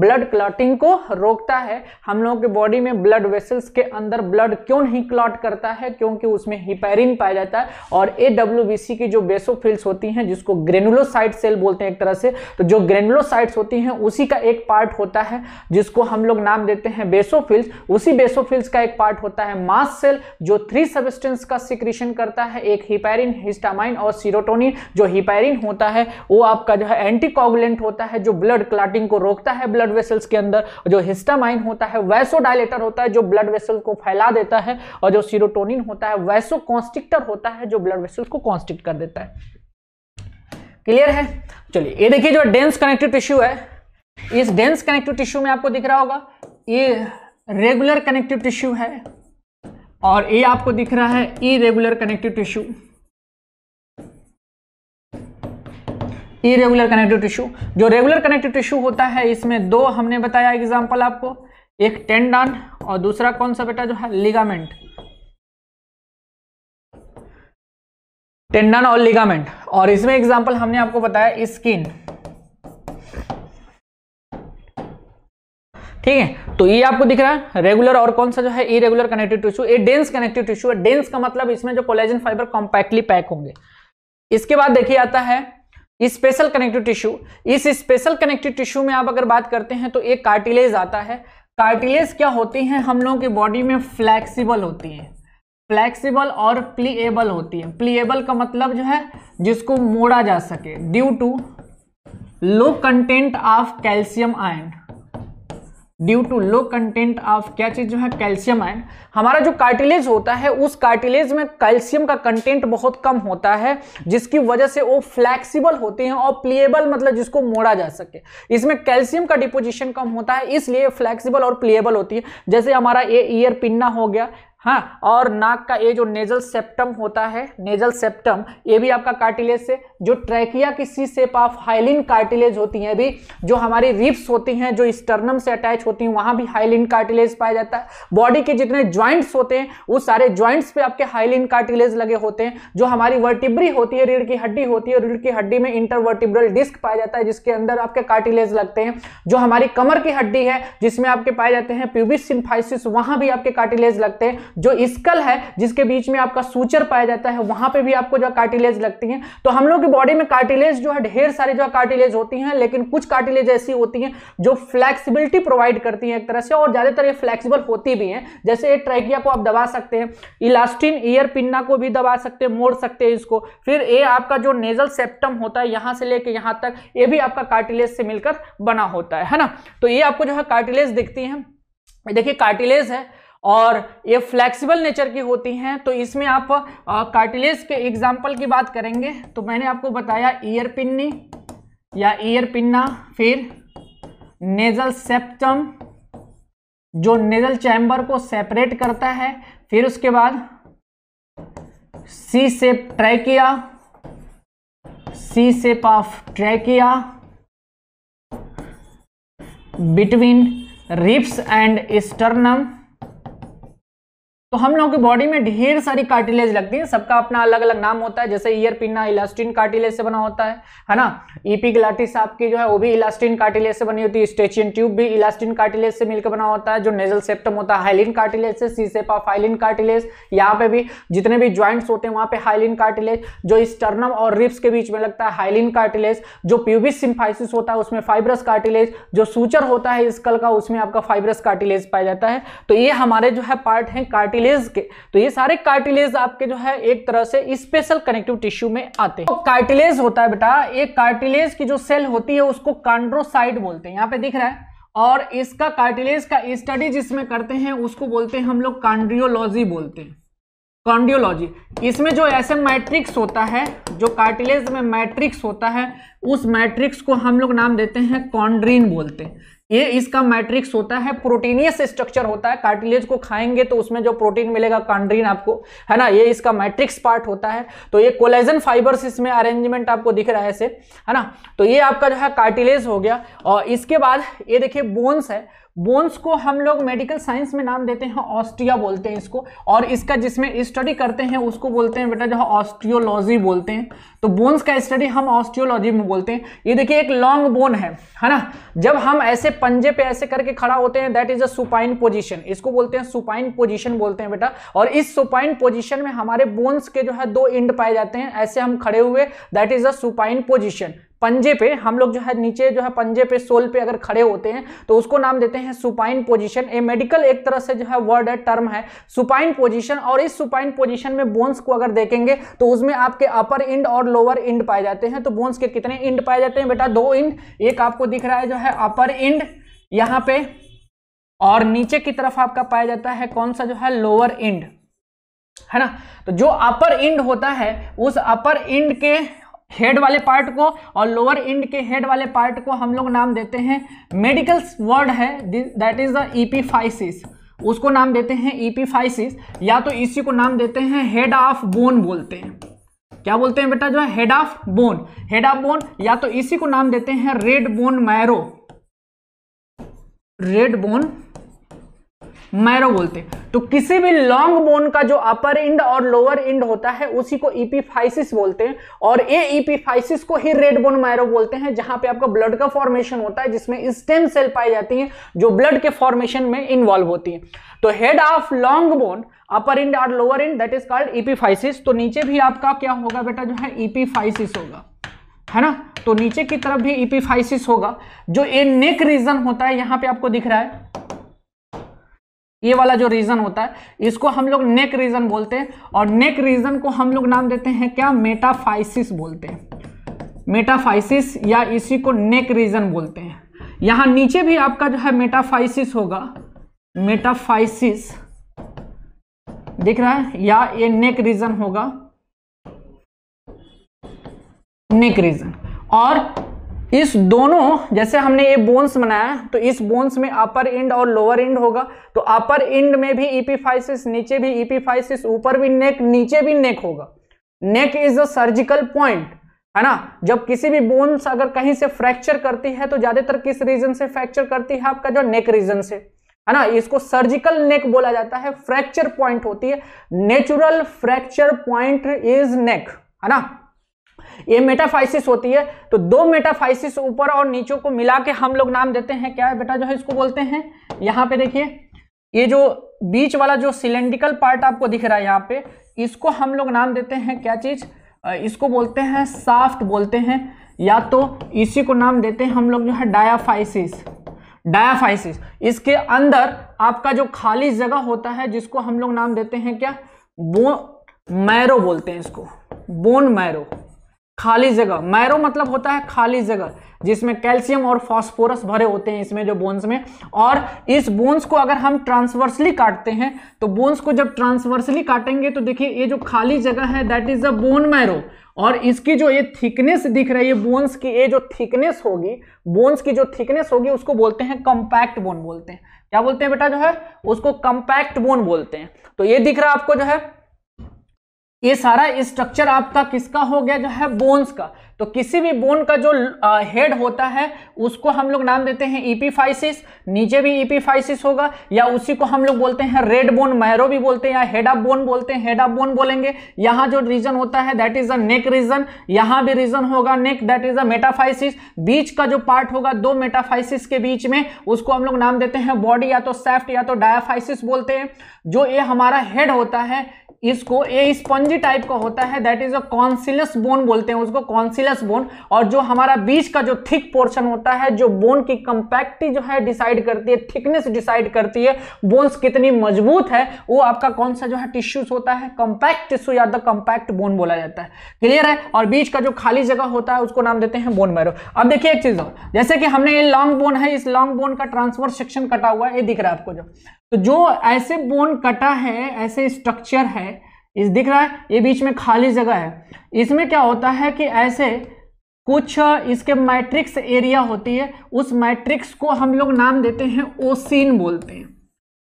ब्लड क्लॉटिंग को रोकता है हम लोगों के बॉडी में ब्लड वेसल्स के अंदर ब्लड क्यों नहीं क्लॉट करता है क्योंकि उसमें हिपेरिन पाया जाता है और ए डब्ल्यू बी सी की जो बेसोफिल्स होती हैं जिसको ग्रेनुलोसाइट सेल बोलते हैं एक तरह से तो जो ग्रेनुलोसाइट्स होती हैं उसी का एक पार्ट होता है जिसको हम लोग नाम देते हैं बेसोफिल्स उसी बेसोफिल्स का एक पार्ट होता है मास सेल जो थ्री सबस्टेंस का सिक्रीशन करता है एक हिपेरिन हिस्टामाइन और सीरोटोनिन जो हिपेरिन होता है वो आपका जो है एंटीकोगुलेंट होता है जो ब्लड क्लाटिंग को रोकता है ब्लड ब्लड वेसल्स के अंदर जो हिस्टामाइन होता है वैसो डायलेटर होता है जो ब्लड वेसल को फैला देता है और जो सीरोटोनिन होता है वैसो कॉन्स्ट्रिक्टर होता है जो ब्लड वेसल्स को कॉन्स्ट्रिक्ट कर देता है क्लियर है चलिए ये देखिए जो डेंस कनेक्टिव टिश्यू है इस डेंस कनेक्टिव टिश्यू में आपको दिख रहा होगा ये रेगुलर कनेक्टिव टिश्यू है और ये आपको दिख रहा है irregular connective tissue irregular connective tissue जो रेगुलर कनेक्टिव टिश्यू होता है इसमें दो हमने बताया एग्जाम्पल आपको एक टेंडन और दूसरा कौन सा बेटा जो है लिगामेंट टेंडन और लिगामेंट और इसमें एग्जाम्पल हमने आपको बताया स्किन ठीक है तो ये आपको दिख रहा है रेगुलर और कौन सा जो है इरेगुलर कनेक्टिव टिश्यू ये डेंस कनेक्टिव टिश्यू है डेंस का मतलब इसमें जो कोलेजन फाइबर कॉम्पैक्टली पैक होंगे इसके बाद देखिए आता है स्पेशल कनेक्टिव टिश्यू इस स्पेशल कनेक्टिव टिश्यू में आप अगर बात करते हैं तो एक कार्टिलेज आता है कार्टिलेज क्या होती हैं हम लोगों की बॉडी में फ्लैक्सीबल होती है फ्लैक्सीबल और प्लीएबल होती है प्लीएबल का मतलब जो है जिसको मोड़ा जा सके due to low content of calcium ion due to low content of क्या चीज़ जो है कैल्शियम आयन हमारा जो कार्टिलेज होता है उस कार्टिलेज में कैल्शियम का कंटेंट बहुत कम होता है जिसकी वजह से वो फ्लैक्सीबल होते हैं और प्लेबल मतलब जिसको मोड़ा जा सके इसमें कैल्शियम का डिपोजिशन कम होता है इसलिए फ्लैक्सीबल और प्लेबल होती है जैसे हमारा ये ईयर पिन्ना हो गया हाँ और नाक का ये जो नेजल सेप्टम होता है नेजल सेप्टम ये भी आपका कार्टिलेज से जो ट्रैकिया की C shape of hyaline cartilage होती हैं भी जो हमारी रिप्स होती हैं जो स्टर्नम से अटैच होती हैं वहाँ भी हाइलिन कार्टिलेज पाया जाता है बॉडी के जितने ज्वाइंट्स होते हैं वो सारे ज्वाइंट्स पे आपके हाइलिन कार्टिलेज लगे होते हैं जो हमारी वर्टिब्री होती है रीढ़ की हड्डी होती है रीढ़ की हड्डी में इंटरवर्टिब्रल डिस्क पाया जाता है जिसके अंदर आपके कार्टिलेज लगते हैं जो हमारी कमर की हड्डी है जिसमें आपके पाए जाते हैं प्यूबिस सिंफाइसिस वहाँ भी आपके कार्टिलेज लगते हैं जो स्कल है जिसके बीच में आपका सूचर पाया जाता है वहां पे भी आपको जो कार्टिलेज लगती है तो हम लोग की बॉडी में कार्टिलेज जो है ढेर सारी जो कार्टिलेज होती हैं लेकिन कुछ कार्टिलेज ऐसी होती हैं जो फ्लेक्सिबिलिटी प्रोवाइड करती हैं एक तरह से और ज़्यादातर ये फ्लेक्सिबल होती भी है जैसे ये ट्रैकिया को आप दबा सकते हैं इलास्टिन ईयर पिन्ना को भी दबा सकते हैं मोड़ सकते हैं इसको फिर ये आपका जो नेजल सेप्टम होता है यहाँ से लेके यहां तक ये भी आपका कार्टिलेज से मिलकर बना होता है है ना तो ये आपको जो है कार्टिलेज दिखती है देखिए कार्टिलेज है और ये फ्लेक्सिबल नेचर की होती हैं तो इसमें आप कार्टिलेज के एग्जाम्पल की बात करेंगे तो मैंने आपको बताया ईयर पिन्नी या ईयर पिन्ना फिर नेजल सेप्टम जो नेजल चैम्बर को सेपरेट करता है फिर उसके बाद C shape trachea C shape of trachea between ribs and sternum तो हम लोगों की बॉडी में ढेर सारी कार्टिलेज लगती है सबका अपना अलग अलग नाम होता है जैसे ईयर पिन्ना इलास्टिन कार्टिलेज से बना होता है है ना ग्लाटिस e आपकी जो है वो भी इलास्टिन कार्टिलेज से बनी होती है स्टेचियन ट्यूब भी इलास्टिन कार्टिलेज से मिलकर बना होता है जो नेजल सेप्टम होता है हाइलिन कार्टिलेज से C shape of hyaline cartilage यहाँ पे भी जितने भी ज्वाइंट्स होते हैं वहां पे हाइलिन कार्टिलेज जो स्टर्नम और रिप्स के बीच में लगता है हाइलिन कार्टिलेज जो प्यूबिस सिम्फाइसिस होता है उसमें फाइब्रस कार्टिलेज जो सूचर होता है स्कल का उसमें आपका फाइब्रस कार्टिलेज पाया जाता है तो ये हमारे जो है पार्ट है कार्टिलेज कार्टिलेज के तो ये सारे कार्टिलेज आपके जो है एक तरह से स्पेशल कनेक्टिव टिश्यू में आते हैं तो कार्टिलेज होता है बेटा एक कार्टिलेज की जो सेल होती है उसको कांड्रोसाइट बोलते हैं यहाँ पे दिख रहा है और इसका कार्टिलेज का स्टडी जिसमें करते हैं उसको बोलते हैं हम लोग कांड्रियोलॉजी बोलते हैं कॉन्डियोलॉजी इसमें जो ऐसे मैट्रिक्स होता है जो कार्टिलेज में मैट्रिक्स होता है उस मैट्रिक्स को हम लोग नाम देते हैं कॉन्ड्रीन बोलते हैं ये इसका मैट्रिक्स होता है प्रोटीनियस स्ट्रक्चर होता है कार्टिलेज को खाएंगे तो उसमें जो प्रोटीन मिलेगा कांड्रीन आपको है ना ये इसका मैट्रिक्स पार्ट होता है तो ये कोलेजन फाइबर्स इसमें अरेंजमेंट आपको दिख रहा है ऐसे है ना तो ये आपका जो है कार्टिलेज हो गया और इसके बाद ये देखिए बोन्स है बोन्स को हम लोग मेडिकल साइंस में नाम देते हैं ऑस्ट्रिया बोलते हैं इसको और इसका जिसमें स्टडी करते हैं उसको बोलते हैं बेटा जो ऑस्ट्रियोलॉजी बोलते हैं तो बोन्स का स्टडी हम ऑस्ट्रियोलॉजी में बोलते हैं ये देखिए एक लॉन्ग बोन है है ना जब हम ऐसे पंजे पे ऐसे करके खड़ा होते हैं that is a supine position इसको बोलते हैं सुपाइन पोजिशन बोलते हैं बेटा और इस सुपाइन पोजिशन में हमारे बोन्स के जो है दो इंड पाए जाते हैं ऐसे हम खड़े हुए that is a supine position पंजे पे हम लोग जो है नीचे जो है पंजे पे सोल पे अगर खड़े होते हैं तो उसको नाम देते हैं सुपाइन पोजिशन ए मेडिकल एक तरह से जो है वर्ड है टर्म है सुपाइन पोजिशन और इस सुपाइन पोजिशन में बोन्स को अगर देखेंगे तो उसमें आपके अपर इंड और लोअर इंड पाए जाते हैं तो बोन्स के कितने इंड पाए जाते हैं बेटा दो इंड एक आपको दिख रहा है जो है अपर इंड यहाँ पे और नीचे की तरफ आपका पाया जाता है कौन सा जो है लोअर इंड है ना तो जो अपर इंड होता है उस अपर इंड के हेड वाले पार्ट को और लोअर इंड के हेड वाले पार्ट को हम लोग नाम देते हैं मेडिकल वर्ड है दैट इज द ईपीफाइसिस उसको नाम देते हैं ईपीफाइसिस e या तो इसी को नाम देते हैं हेड ऑफ बोन बोलते हैं क्या बोलते हैं बेटा जो है head of bone head of bone या तो इसी को नाम देते हैं red bone marrow red bone marrow बोलते हैं तो किसी भी लॉन्ग बोन का जो अपर इंड और लोअर इंड होता है उसी को ईपीफाइसिस बोलते हैं और ये ईपीफाइसिस को ही रेड बोन मैरो बोलते हैं जहां पे आपका ब्लड का फॉर्मेशन होता है जिसमें स्टेम सेल पाई जाती है जो ब्लड के फॉर्मेशन में इन्वॉल्व होती है तो head of long bone upper end और lower end that is called epiphysis तो नीचे भी आपका क्या होगा बेटा जो है ईपीफाइसिस होगा है ना तो नीचे की तरफ भी ईपीफाइसिस होगा जो ये नेक रीजन होता है यहाँ पे आपको दिख रहा है ये वाला जो रीजन होता है इसको हम लोग नेक रीजन बोलते हैं और नेक रीजन को हम लोग नाम देते हैं क्या मेटाफाइसिस बोलते हैं मेटाफाइसिस या इसी को नेक रीजन बोलते हैं यहां नीचे भी आपका जो है मेटाफाइसिस होगा मेटाफाइसिस दिख रहा है या ये नेक रीजन होगा नेक रीजन और इस दोनों जैसे हमने ये बोन्स बनाया तो इस बोन्स में अपर एंड और लोअर एंड होगा तो अपर एंड में भी ईपीफाइसिस नीचे भी ईपीफाइसिस ऊपर भी नेक नीचे भी नेक होगा neck is a surgical point है ना जब किसी भी बोन्स अगर कहीं से फ्रैक्चर करती है तो ज्यादातर किस रीजन से फ्रैक्चर करती है आपका जो नेक रीजन से है ना इसको सर्जिकल नेक बोला जाता है फ्रैक्चर पॉइंट होती है natural fracture point is neck है ना ये मेटाफाइसिस होती है तो दो मेटाफाइसिस ऊपर और नीचों को मिला के हम लोग नाम देते हैं क्या है बेटा जो है इसको बोलते हैं यहाँ पे देखिए ये जो बीच वाला जो सिलेंडिकल पार्ट आपको दिख रहा है यहाँ पे इसको हम लोग नाम देते हैं क्या चीज़ इसको बोलते हैं साफ्ट बोलते हैं या तो इसी को नाम देते हैं हम लोग जो है डायाफाइसिस डायाफाइसिस इसके अंदर आपका जो खाली जगह होता है जिसको हम लोग नाम देते हैं क्या बोन मैरो बोलते हैं इसको बोन मैरो खाली जगह मैरो मतलब होता है खाली जगह जिसमें कैल्शियम और फास्फोरस भरे होते हैं इसमें जो बोन्स में और इस बोन्स को अगर हम ट्रांसवर्सली काटते हैं तो बोन्स को जब ट्रांसवर्सली काटेंगे तो देखिए ये जो खाली जगह है that is a bone marrow और इसकी जो ये थिकनेस दिख रही है बोन्स की ये जो थिकनेस होगी बोन्स की जो थिकनेस होगी उसको बोलते हैं कंपैक्ट बोन बोलते हैं क्या बोलते हैं बेटा जो है उसको कंपैक्ट बोन बोलते हैं तो ये दिख रहा है आपको जो है ये सारा स्ट्रक्चर आपका किसका हो गया जो है बोन्स का तो किसी भी बोन का जो हेड होता है उसको हम लोग नाम देते हैं ईपीफाइसिस नीचे भी ईपीफाइसिस होगा या उसी को हम लोग बोलते हैं रेड बोन मैरो भी बोलते हैं या हेड ऑफ बोन बोलते हैं हेड ऑफ बोन बोलेंगे यहाँ जो रीजन होता है that is a neck region यहाँ भी रीजन होगा neck that is a metaphysis बीच का जो पार्ट होगा दो मेटाफाइसिस के बीच में उसको हम लोग नाम देते हैं बॉडी या तो सेफ्ट या तो डायाफाइसिस बोलते हैं जो ये हमारा हेड होता है इसको ये स्पंजी टाइप का होता है that is a cancellous bone बोलते हैं उसको कॉन्सिलस बोन और जो हमारा बीच का जो थिक पोर्शन होता है जो बोन की कंपैक्टी जो है डिसाइड करती है थिकनेस डिसाइड करती है बोन्स कितनी मजबूत है वो आपका कौन सा जो है टिश्यूज होता है कंपैक्ट टिश्यू या द कंपैक्ट बोन बोला जाता है क्लियर है और बीच का जो खाली जगह होता है उसको नाम देते हैं बोन मैरो अब देखिए एक चीज और जैसे कि हमने ये लॉन्ग बोन है इस लॉन्ग बोन का ट्रांसफर सेक्शन कटा हुआ है ये दिख रहा है आपको जो तो जो ऐसे बोन कटा है ऐसे स्ट्रक्चर है इस दिख रहा है ये बीच में खाली जगह है इसमें क्या होता है कि ऐसे कुछ इसके मैट्रिक्स एरिया होती है उस मैट्रिक्स को हम लोग नाम देते हैं ओसिन बोलते हैं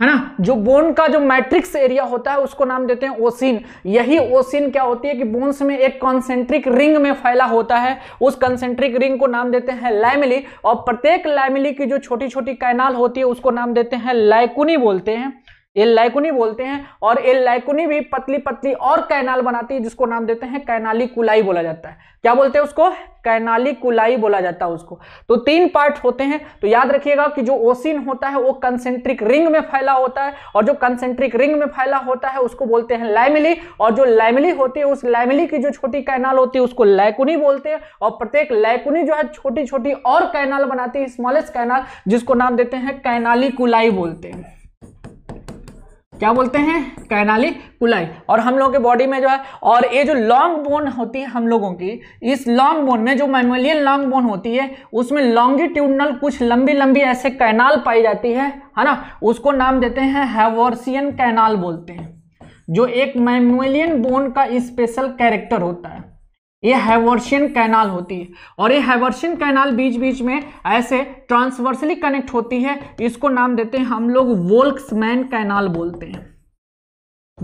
है ना जो बोन का जो मैट्रिक्स एरिया होता है उसको नाम देते हैं ओसिन यही ओसिन क्या होती है कि बोन्स में एक कॉन्सेंट्रिक रिंग में फैला होता है उस कॉन्सेंट्रिक रिंग को नाम देते हैं लैमिली और प्रत्येक लैमिली की जो छोटी छोटी कैनाल होती है उसको नाम देते हैं लाइकुनी बोलते हैं एल लाइकुनी बोलते हैं और एल लाइकुनी भी पतली पतली और कैनाल बनाती है जिसको नाम देते हैं कैनाली कुलाई बोला जाता है क्या बोलते हैं उसको कैनाली कुलाई बोला जाता है उसको तो तीन पार्ट होते हैं तो याद रखिएगा कि जो ओसिन होता है वो कंसेंट्रिक रिंग में फैला होता है और जो कंसेंट्रिक रिंग में फैला होता है उसको बोलते हैं लाइमिली और जो लाइमिली होती है उस लाइमिली की जो छोटी कैनाल होती है उसको लाइकुनी बोलते हैं और प्रत्येक लाइकुनी जो है छोटी छोटी और कैनाल बनाती है स्मॉलेस्ट कैनाल जिसको नाम देते हैं कैनाली कुलाई बोलते हैं क्या बोलते हैं कैनाली कुलाई और हम लोगों के बॉडी में जो है और ये जो लॉन्ग बोन होती है हम लोगों की इस लॉन्ग बोन में जो मेमोलियन लॉन्ग बोन होती है उसमें लॉन्गिट्यूडनल कुछ लंबी लंबी ऐसे कैनाल पाई जाती है है ना उसको नाम देते हैं हैवोर्सियन कैनाल बोलते हैं जो एक मेमोलियन बोन का स्पेशल कैरेक्टर होता है ये हैवर्शियन कैनाल होती है और ये हैवर्शियन कैनाल बीच बीच में ऐसे ट्रांसवर्सली कनेक्ट होती है इसको नाम देते हैं हम लोग वोल्क्समैन कैनाल बोलते हैं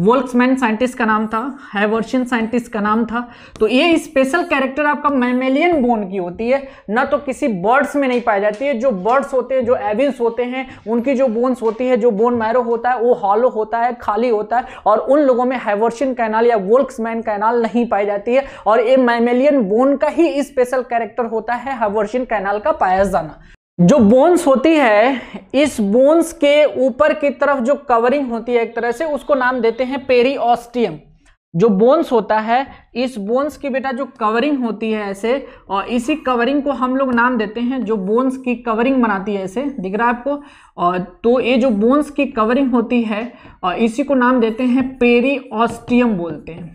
वोल्समैन साइंटिस्ट का नाम था हैवर्शियन साइंटिस्ट का नाम था तो ये स्पेशल कैरेक्टर आपका मैमेलियन बोन की होती है ना तो किसी बर्ड्स में नहीं पाई जाती है जो बर्ड्स होते हैं जो एविल्स होते हैं उनकी जो बोन्स होती है जो बोन मैरो होता है वो हॉलो होता है खाली होता है और उन लोगों में हैवर्शियन कैनाल या वोल्क्समैन कैनाल नहीं पाई जाती है और ये मैमेलियन बोन का ही स्पेशल कैरेक्टर होता है हैवर्शियन कैनाल का पाया जाना जो बोन्स होती है इस बोन्स के ऊपर की तरफ जो कवरिंग होती है एक तरह से उसको नाम देते हैं ऑस्टियम जो बोन्स होता है इस बोन्स की बेटा जो कवरिंग होती है ऐसे और इसी कवरिंग को हम लोग नाम देते हैं जो बोन्स की कवरिंग बनाती है ऐसे दिख रहा है आपको और तो ये जो बोन्स की कवरिंग होती है और इसी को नाम देते हैं ऑस्टियम बोलते हैं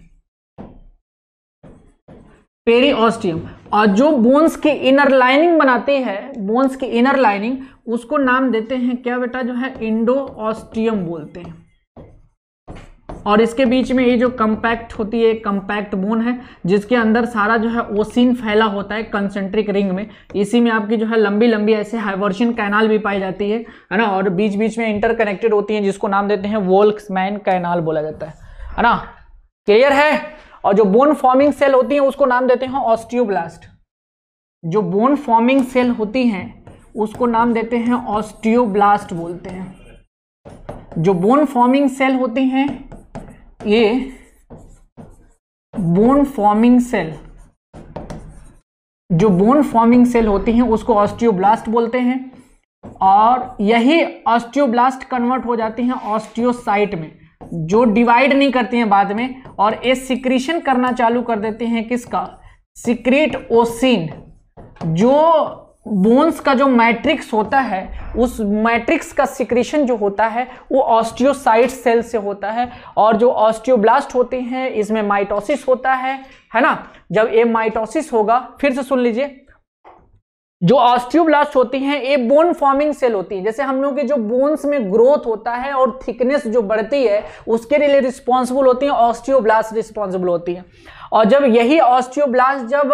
ऑस्टियम और जो बोन्स की इनर लाइनिंग बनाती है बोन्स की इनर लाइनिंग उसको नाम देते हैं क्या बेटा जो है इंडो ऑस्ट्रियम बोलते हैं और इसके बीच में ये जो कम्पैक्ट होती है कम्पैक्ट बोन है जिसके अंदर सारा जो है ओसिन फैला होता है कंसेंट्रिक रिंग में इसी में आपकी जो है लंबी लंबी ऐसे हाइवर्शन कैनाल भी पाई जाती है है ना और बीच बीच में इंटरकनेक्टेड होती हैं जिसको नाम देते हैं वोल्क्समैन कैनाल बोला जाता है है ना क्लियर है और जो बोन फॉर्मिंग सेल होती हैं उसको नाम देते हैं ऑस्टियोब्लास्ट जो बोन फॉर्मिंग सेल होती हैं उसको नाम देते हैं ऑस्टियोब्लास्ट बोलते हैं जो बोन फॉर्मिंग सेल होती हैं ये बोन फॉर्मिंग सेल जो बोन फॉर्मिंग सेल होती हैं उसको ऑस्टियोब्लास्ट बोलते हैं और यही ऑस्टियोब्लास्ट कन्वर्ट हो जाती हैं ऑस्टियोसाइट में जो डिवाइड नहीं करती हैं बाद में और ये सिक्रीशन करना चालू कर देते हैं किसका सिक्रेट ओसिन जो बोन्स का जो मैट्रिक्स होता है उस मैट्रिक्स का सिक्रीशन जो होता है वो ऑस्टियोसाइट सेल से होता है और जो ऑस्टियोब्लास्ट होते हैं इसमें माइटोसिस होता है है ना जब ये माइटोसिस होगा फिर से सुन लीजिए जो ऑस्ट्यूब्लास्ट होती हैं ये बोन फॉर्मिंग सेल होती है जैसे हम लोग के जो बोन्स में ग्रोथ होता है और थिकनेस जो बढ़ती है उसके लिए रिस्पॉन्सिबल होती है ऑस्टियोब्लास्ट रिस्पॉन्सिबल होती है और जब यही ऑस्टियोब्लास्ट जब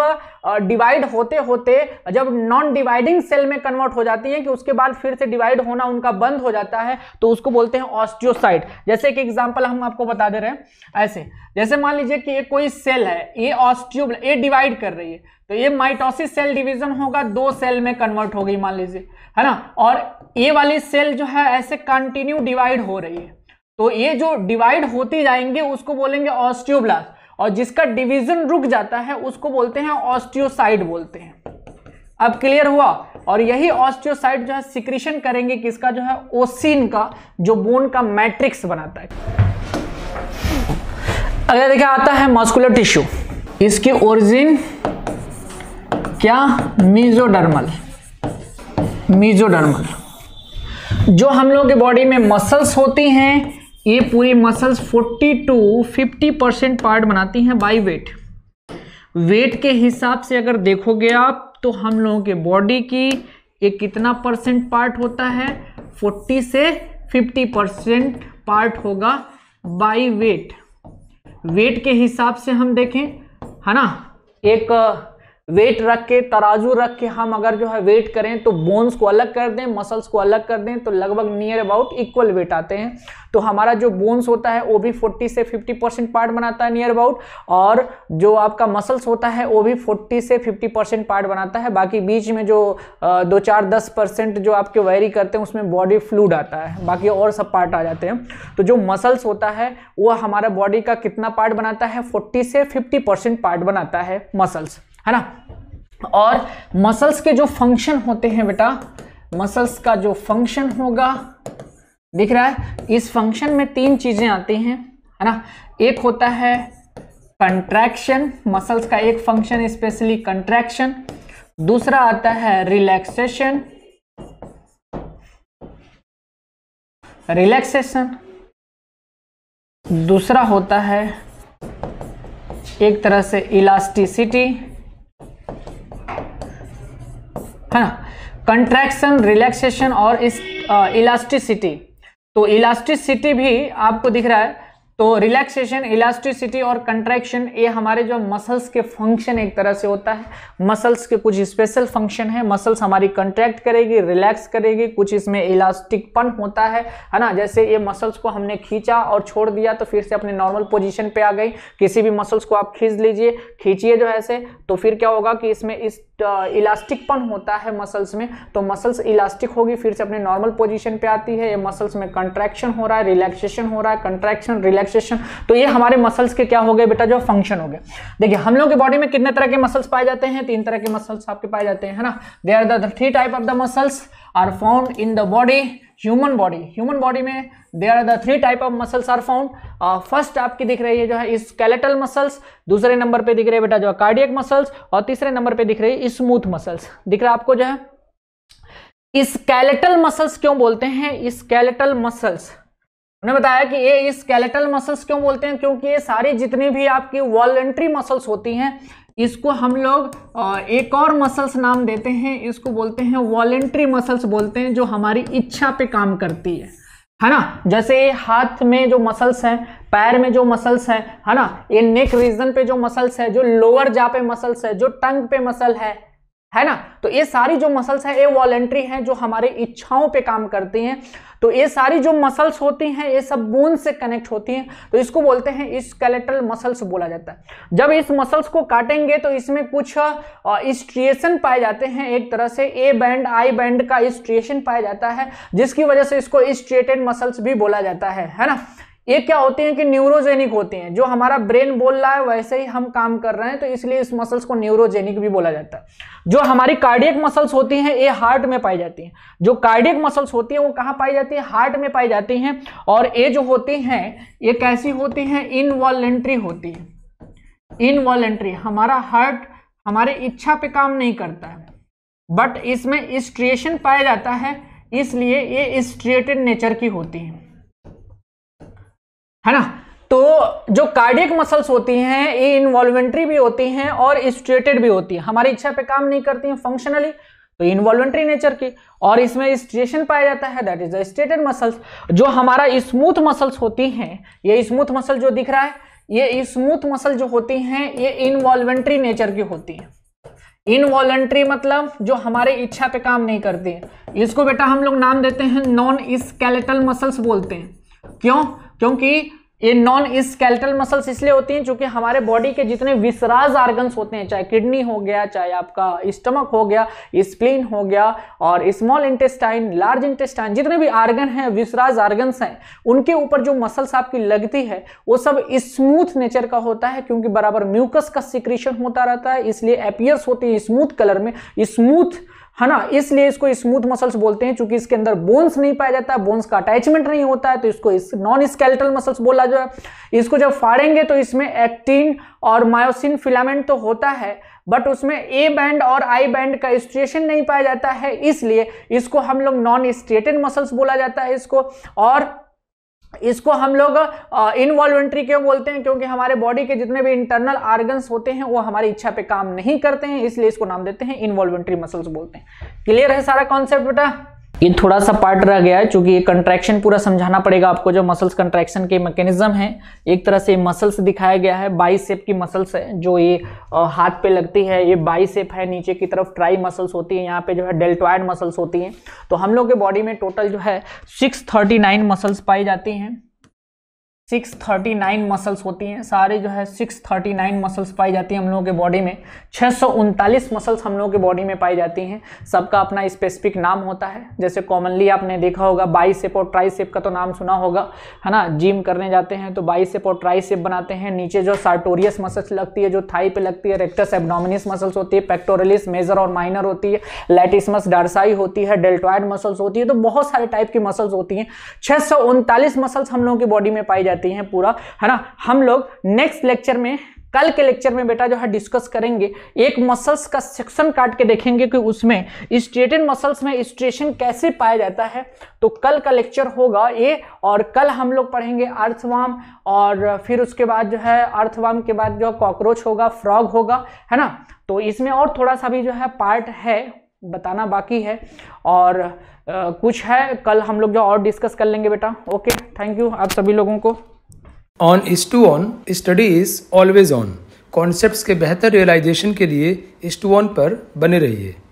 डिवाइड होते होते जब नॉन डिवाइडिंग सेल में कन्वर्ट हो जाती है कि उसके बाद फिर से डिवाइड होना उनका बंद हो जाता है तो उसको बोलते हैं ऑस्टियोसाइट जैसे कि एग्जाम्पल हम आपको बता दे रहे हैं ऐसे जैसे मान लीजिए कि ये कोई सेल है ये ऑस्टियो ये डिवाइड कर रही है तो ये माइटोसिस सेल डिवीजन होगा दो सेल में कन्वर्ट हो गई मान लीजिए है ना और ये वाली सेल जो है ऐसे कंटिन्यू डिवाइड हो रही है तो ये जो डिवाइड होती जाएंगे उसको बोलेंगे ऑस्टियोब्लास्ट और जिसका डिवीजन रुक जाता है उसको बोलते हैं ऑस्टियोसाइड बोलते हैं अब क्लियर हुआ और यही ऑस्टियोसाइड जो है सिक्रीशन करेंगे किसका जो है ओसिन का जो बोन का मैट्रिक्स बनाता है अगला देखिए आता है मॉस्कुलर टिश्यू इसकी ओरिजिन क्या मीजोडर्मल मीजोडर्मल जो हम लोग के बॉडी में मसल्स होती हैं ये पूरी मसल्स 40 टू 50 परसेंट पार्ट बनाती हैं बाई वेट वेट के हिसाब से अगर देखोगे आप तो हम लोगों के बॉडी की ये कितना परसेंट पार्ट होता है 40 से 50 परसेंट पार्ट होगा बाई वेट वेट के हिसाब से हम देखें है ना एक वेट रख के तराजू रख के हम अगर जो है वेट करें तो बोन्स को अलग कर दें मसल्स को अलग कर दें तो लगभग नियर अबाउट इक्वल वेट आते हैं तो हमारा जो बोन्स होता है वो भी 40 से 50 परसेंट पार्ट बनाता है नियर अबाउट और जो आपका मसल्स होता है वो भी 40 से 50 परसेंट पार्ट बनाता है बाकी बीच में जो दो चार दस परसेंट जो आपके वायरी करते हैं उसमें बॉडी फ्लूड आता है बाकी और सब पार्ट आ जाते हैं तो जो मसल्स होता है वह हमारा बॉडी का कितना पार्ट बनाता है फोर्टी से फिफ्टी पार्ट बनाता है मसल्स है ना और मसल्स के जो फंक्शन होते हैं बेटा मसल्स का जो फंक्शन होगा दिख रहा है इस फंक्शन में तीन चीजें आती हैं है ना एक होता है कंट्रैक्शन मसल्स का एक फंक्शन स्पेशली कंट्रैक्शन दूसरा आता है रिलैक्सेशन रिलैक्सेशन दूसरा होता है एक तरह से इलास्टिसिटी है ना कंट्रैक्शन रिलैक्सेशन और इस इलास्टिसिटी तो इलास्टिसिटी भी आपको दिख रहा है तो रिलैक्सेशन इलास्टिसिटी और कंट्रैक्शन ये हमारे जो मसल्स के फंक्शन एक तरह से होता है मसल्स के कुछ स्पेशल फंक्शन है मसल्स हमारी कंट्रैक्ट करेगी रिलैक्स करेगी कुछ इसमें इलास्टिकपन होता है है ना जैसे ये मसल्स को हमने खींचा और छोड़ दिया तो फिर से अपने नॉर्मल पोजिशन पर आ गई किसी भी मसल्स को आप खींच लीजिए खींचिए जो ऐसे तो फिर क्या होगा कि इसमें इस इलास्टिकपन होता है मसल्स में तो मसल्स इलास्टिक होगी फिर से अपने नॉर्मल पोजिशन पर आती है ये मसल्स में कंट्रैक्शन हो रहा है रिलैक्सेशन हो रहा है कंट्रैक्शन रिलैक्स रिलैक्सेशन तो ये हमारे मसल्स के क्या हो गए बेटा जो फंक्शन हो गए देखिए हम लोग के बॉडी में कितने तरह के मसल्स पाए जाते हैं तीन तरह के मसल्स आपके पाए जाते हैं ना they are the three type of the muscles are found in the body human body human body में they are the three type of muscles are found first आपकी दिख रही है जो है स्केलेटल मसल्स दूसरे नंबर पे दिख रहे बेटा जो है कार्डियक मसल्स और तीसरे नंबर पे दिख रही है स्मूथ मसल्स दिख रहा है आपको जो है स्केलेटल मसल्स क्यों बोलते हैं स्केलेटल मसल्स उन्हें बताया कि ये इस स्केलेटल मसल्स क्यों बोलते हैं क्योंकि ये सारी जितनी भी आपकी वॉलेंट्री मसल्स होती हैं इसको हम लोग एक और मसल्स नाम देते हैं इसको बोलते हैं वॉलेंट्री मसल्स बोलते हैं जो हमारी इच्छा पे काम करती है है ना जैसे हाथ में जो मसल्स हैं पैर में जो मसल्स हैं है ना ये नेक रीजन पे जो मसल्स है जो लोअर जा पे मसल्स है जो टंग पे मसल है है ना तो ये सारी जो मसल्स हैं ये वॉलेंट्री हैं जो हमारे इच्छाओं पे काम करती हैं तो ये सारी जो मसल्स होती हैं ये सब बोन से कनेक्ट होती हैं तो इसको बोलते हैं स्केलेटल मसल्स बोला जाता है जब इस मसल्स को काटेंगे तो इसमें कुछ स्ट्रिएशन पाए जाते हैं एक तरह से ए बैंड आई बैंड का स्ट्रिएशन पाया जाता है जिसकी वजह से इसको स्ट्रिएटेड मसल्स भी बोला जाता है है ना ये क्या होते हैं कि न्यूरोजेनिक होते हैं जो हमारा ब्रेन बोल रहा है वैसे ही हम काम कर रहे हैं तो इसलिए इस मसल्स को न्यूरोजेनिक भी बोला जाता है जो हमारी कार्डियक मसल्स होती हैं ये हार्ट में पाई जाती हैं जो कार्डियक मसल्स होती हैं वो कहाँ पाई जाती है हार्ट में पाई जाती हैं और ये जो होती हैं ये कैसी होती हैं इनवॉलेंट्री होती है इनवॉलेंट्री हमारा हार्ट हमारे इच्छा पर काम नहीं करता है बट इसमें स्ट्रिएशन पाया जाता है इसलिए ये स्ट्रिएटेड नेचर की होती है है ना तो जो कार्डियक मसल्स होती हैं ये इन्वॉल्वेंट्री भी होती हैं और स्ट्रेटेड भी होती है हमारी इच्छा पे काम नहीं करती हैं फंक्शनली तो इन्वॉल्वेंट्री नेचर की और इसमें स्ट्रेशन पाया जाता है दैट इज द मसल्स जो हमारा स्मूथ मसल्स होती हैं ये स्मूथ मसल जो दिख रहा है ये स्मूथ मसल जो होती हैं ये इनवॉल्वेंट्री नेचर की होती हैं इनवॉलेंट्री मतलब जो हमारे इच्छा पे काम नहीं करती है इसको बेटा हम लोग नाम देते हैं नॉन स्केलेटल मसल्स बोलते हैं क्यों क्योंकि ये नॉन स्केल्टल मसल्स इसलिए होती हैं क्योंकि हमारे बॉडी के जितने विसराज आर्गन्स होते हैं चाहे किडनी हो गया चाहे आपका स्टमक हो गया स्प्लीन हो गया और स्मॉल इंटेस्टाइन लार्ज इंटेस्टाइन जितने भी आर्गन हैं विसराज आर्गन्स हैं उनके ऊपर जो मसल्स आपकी लगती है वो सब स्मूथ नेचर का होता है क्योंकि बराबर म्यूकस का सिक्रीशन होता रहता है इसलिए एपियर्स होती है स्मूथ कलर में स्मूथ है हाँ ना इसलिए इसको स्मूथ मसल्स बोलते हैं क्योंकि इसके अंदर बोन्स नहीं पाया जाता है बोन्स का अटैचमेंट नहीं होता है तो इसको इस नॉन स्केलेटल मसल्स बोला जाए इसको जब फाड़ेंगे तो इसमें एक्टिन और मायोसिन फिलामेंट तो होता है बट उसमें ए बैंड और आई बैंड का स्ट्रेशन नहीं पाया जाता है इसलिए इसको हम लोग नॉन स्ट्रेटेड मसल्स बोला जाता है इसको और इसको हम लोग इनवॉल्वेंट्री क्यों बोलते हैं क्योंकि हमारे बॉडी के जितने भी इंटरनल ऑर्गन्स होते हैं वो हमारी इच्छा पे काम नहीं करते हैं इसलिए इसको नाम देते हैं इनवॉल्वेंट्री मसल्स बोलते हैं क्लियर है सारा कॉन्सेप्ट बेटा ये थोड़ा सा पार्ट रह गया है चूंकि ये कंट्रैक्शन पूरा समझाना पड़ेगा आपको जो मसल्स कंट्रैक्शन के मैकेनिज्म है एक तरह से मसल्स दिखाया गया है बाई सेप की मसल्स है जो ये हाथ पे लगती है ये बाई सेप है नीचे की तरफ ट्राई मसल्स होती है यहाँ पे जो है डेल्टॉयड मसल्स होती हैं तो हम लोग के बॉडी में टोटल जो है सिक्स मसल्स पाई जाती हैं सिक्स थर्टी नाइन मसल्स होती हैं सारे जो है सिक्स थर्टी नाइन मसल्स पाई जाती हैं हम लोगों के बॉडी में छः सौ उनतालीस मसल्स हम लोगों के बॉडी में पाई जाती हैं सबका अपना स्पेसिफिक नाम होता है जैसे कॉमनली आपने देखा होगा बाइसेप और ट्राइसेप का तो नाम सुना होगा है ना जिम करने जाते हैं तो बाइसेप और ट्राइसेप बनाते हैं नीचे जो सार्टोरियस मसल्स लगती है जो थाई पे लगती है रेक्टस एबडोमिनिस मसल्स होती है पेक्टोरलिस मेजर और माइनर होती है लेटिसमस डारसाई होती है डेल्टॉयड मसल्स होती है तो बहुत सारे टाइप की मसल्स होती हैं छः मसल्स हम लोगों की बॉडी में पाई जाती जाती हैं पूरा है ना हम लोग नेक्स्ट लेक्चर में कल के लेक्चर में बेटा जो है डिस्कस करेंगे एक मसल्स का सेक्शन काट के देखेंगे कि उसमें स्ट्रेटेड मसल्स में स्ट्रेशन कैसे पाया जाता है तो कल का लेक्चर होगा ये और कल हम लोग पढ़ेंगे अर्थवाम और फिर उसके बाद जो है अर्थवाम के बाद जो कॉकरोच होगा फ्रॉग होगा है ना तो इसमें और थोड़ा सा भी जो है पार्ट है बताना बाकी है और कुछ है कल हम लोग जो और डिस्कस कर लेंगे बेटा ओके थैंक यू आप सभी लोगों को on is to on study is always on concepts के बेहतर रियलाइजेशन के लिए इज टू ऑन पर बने रहिए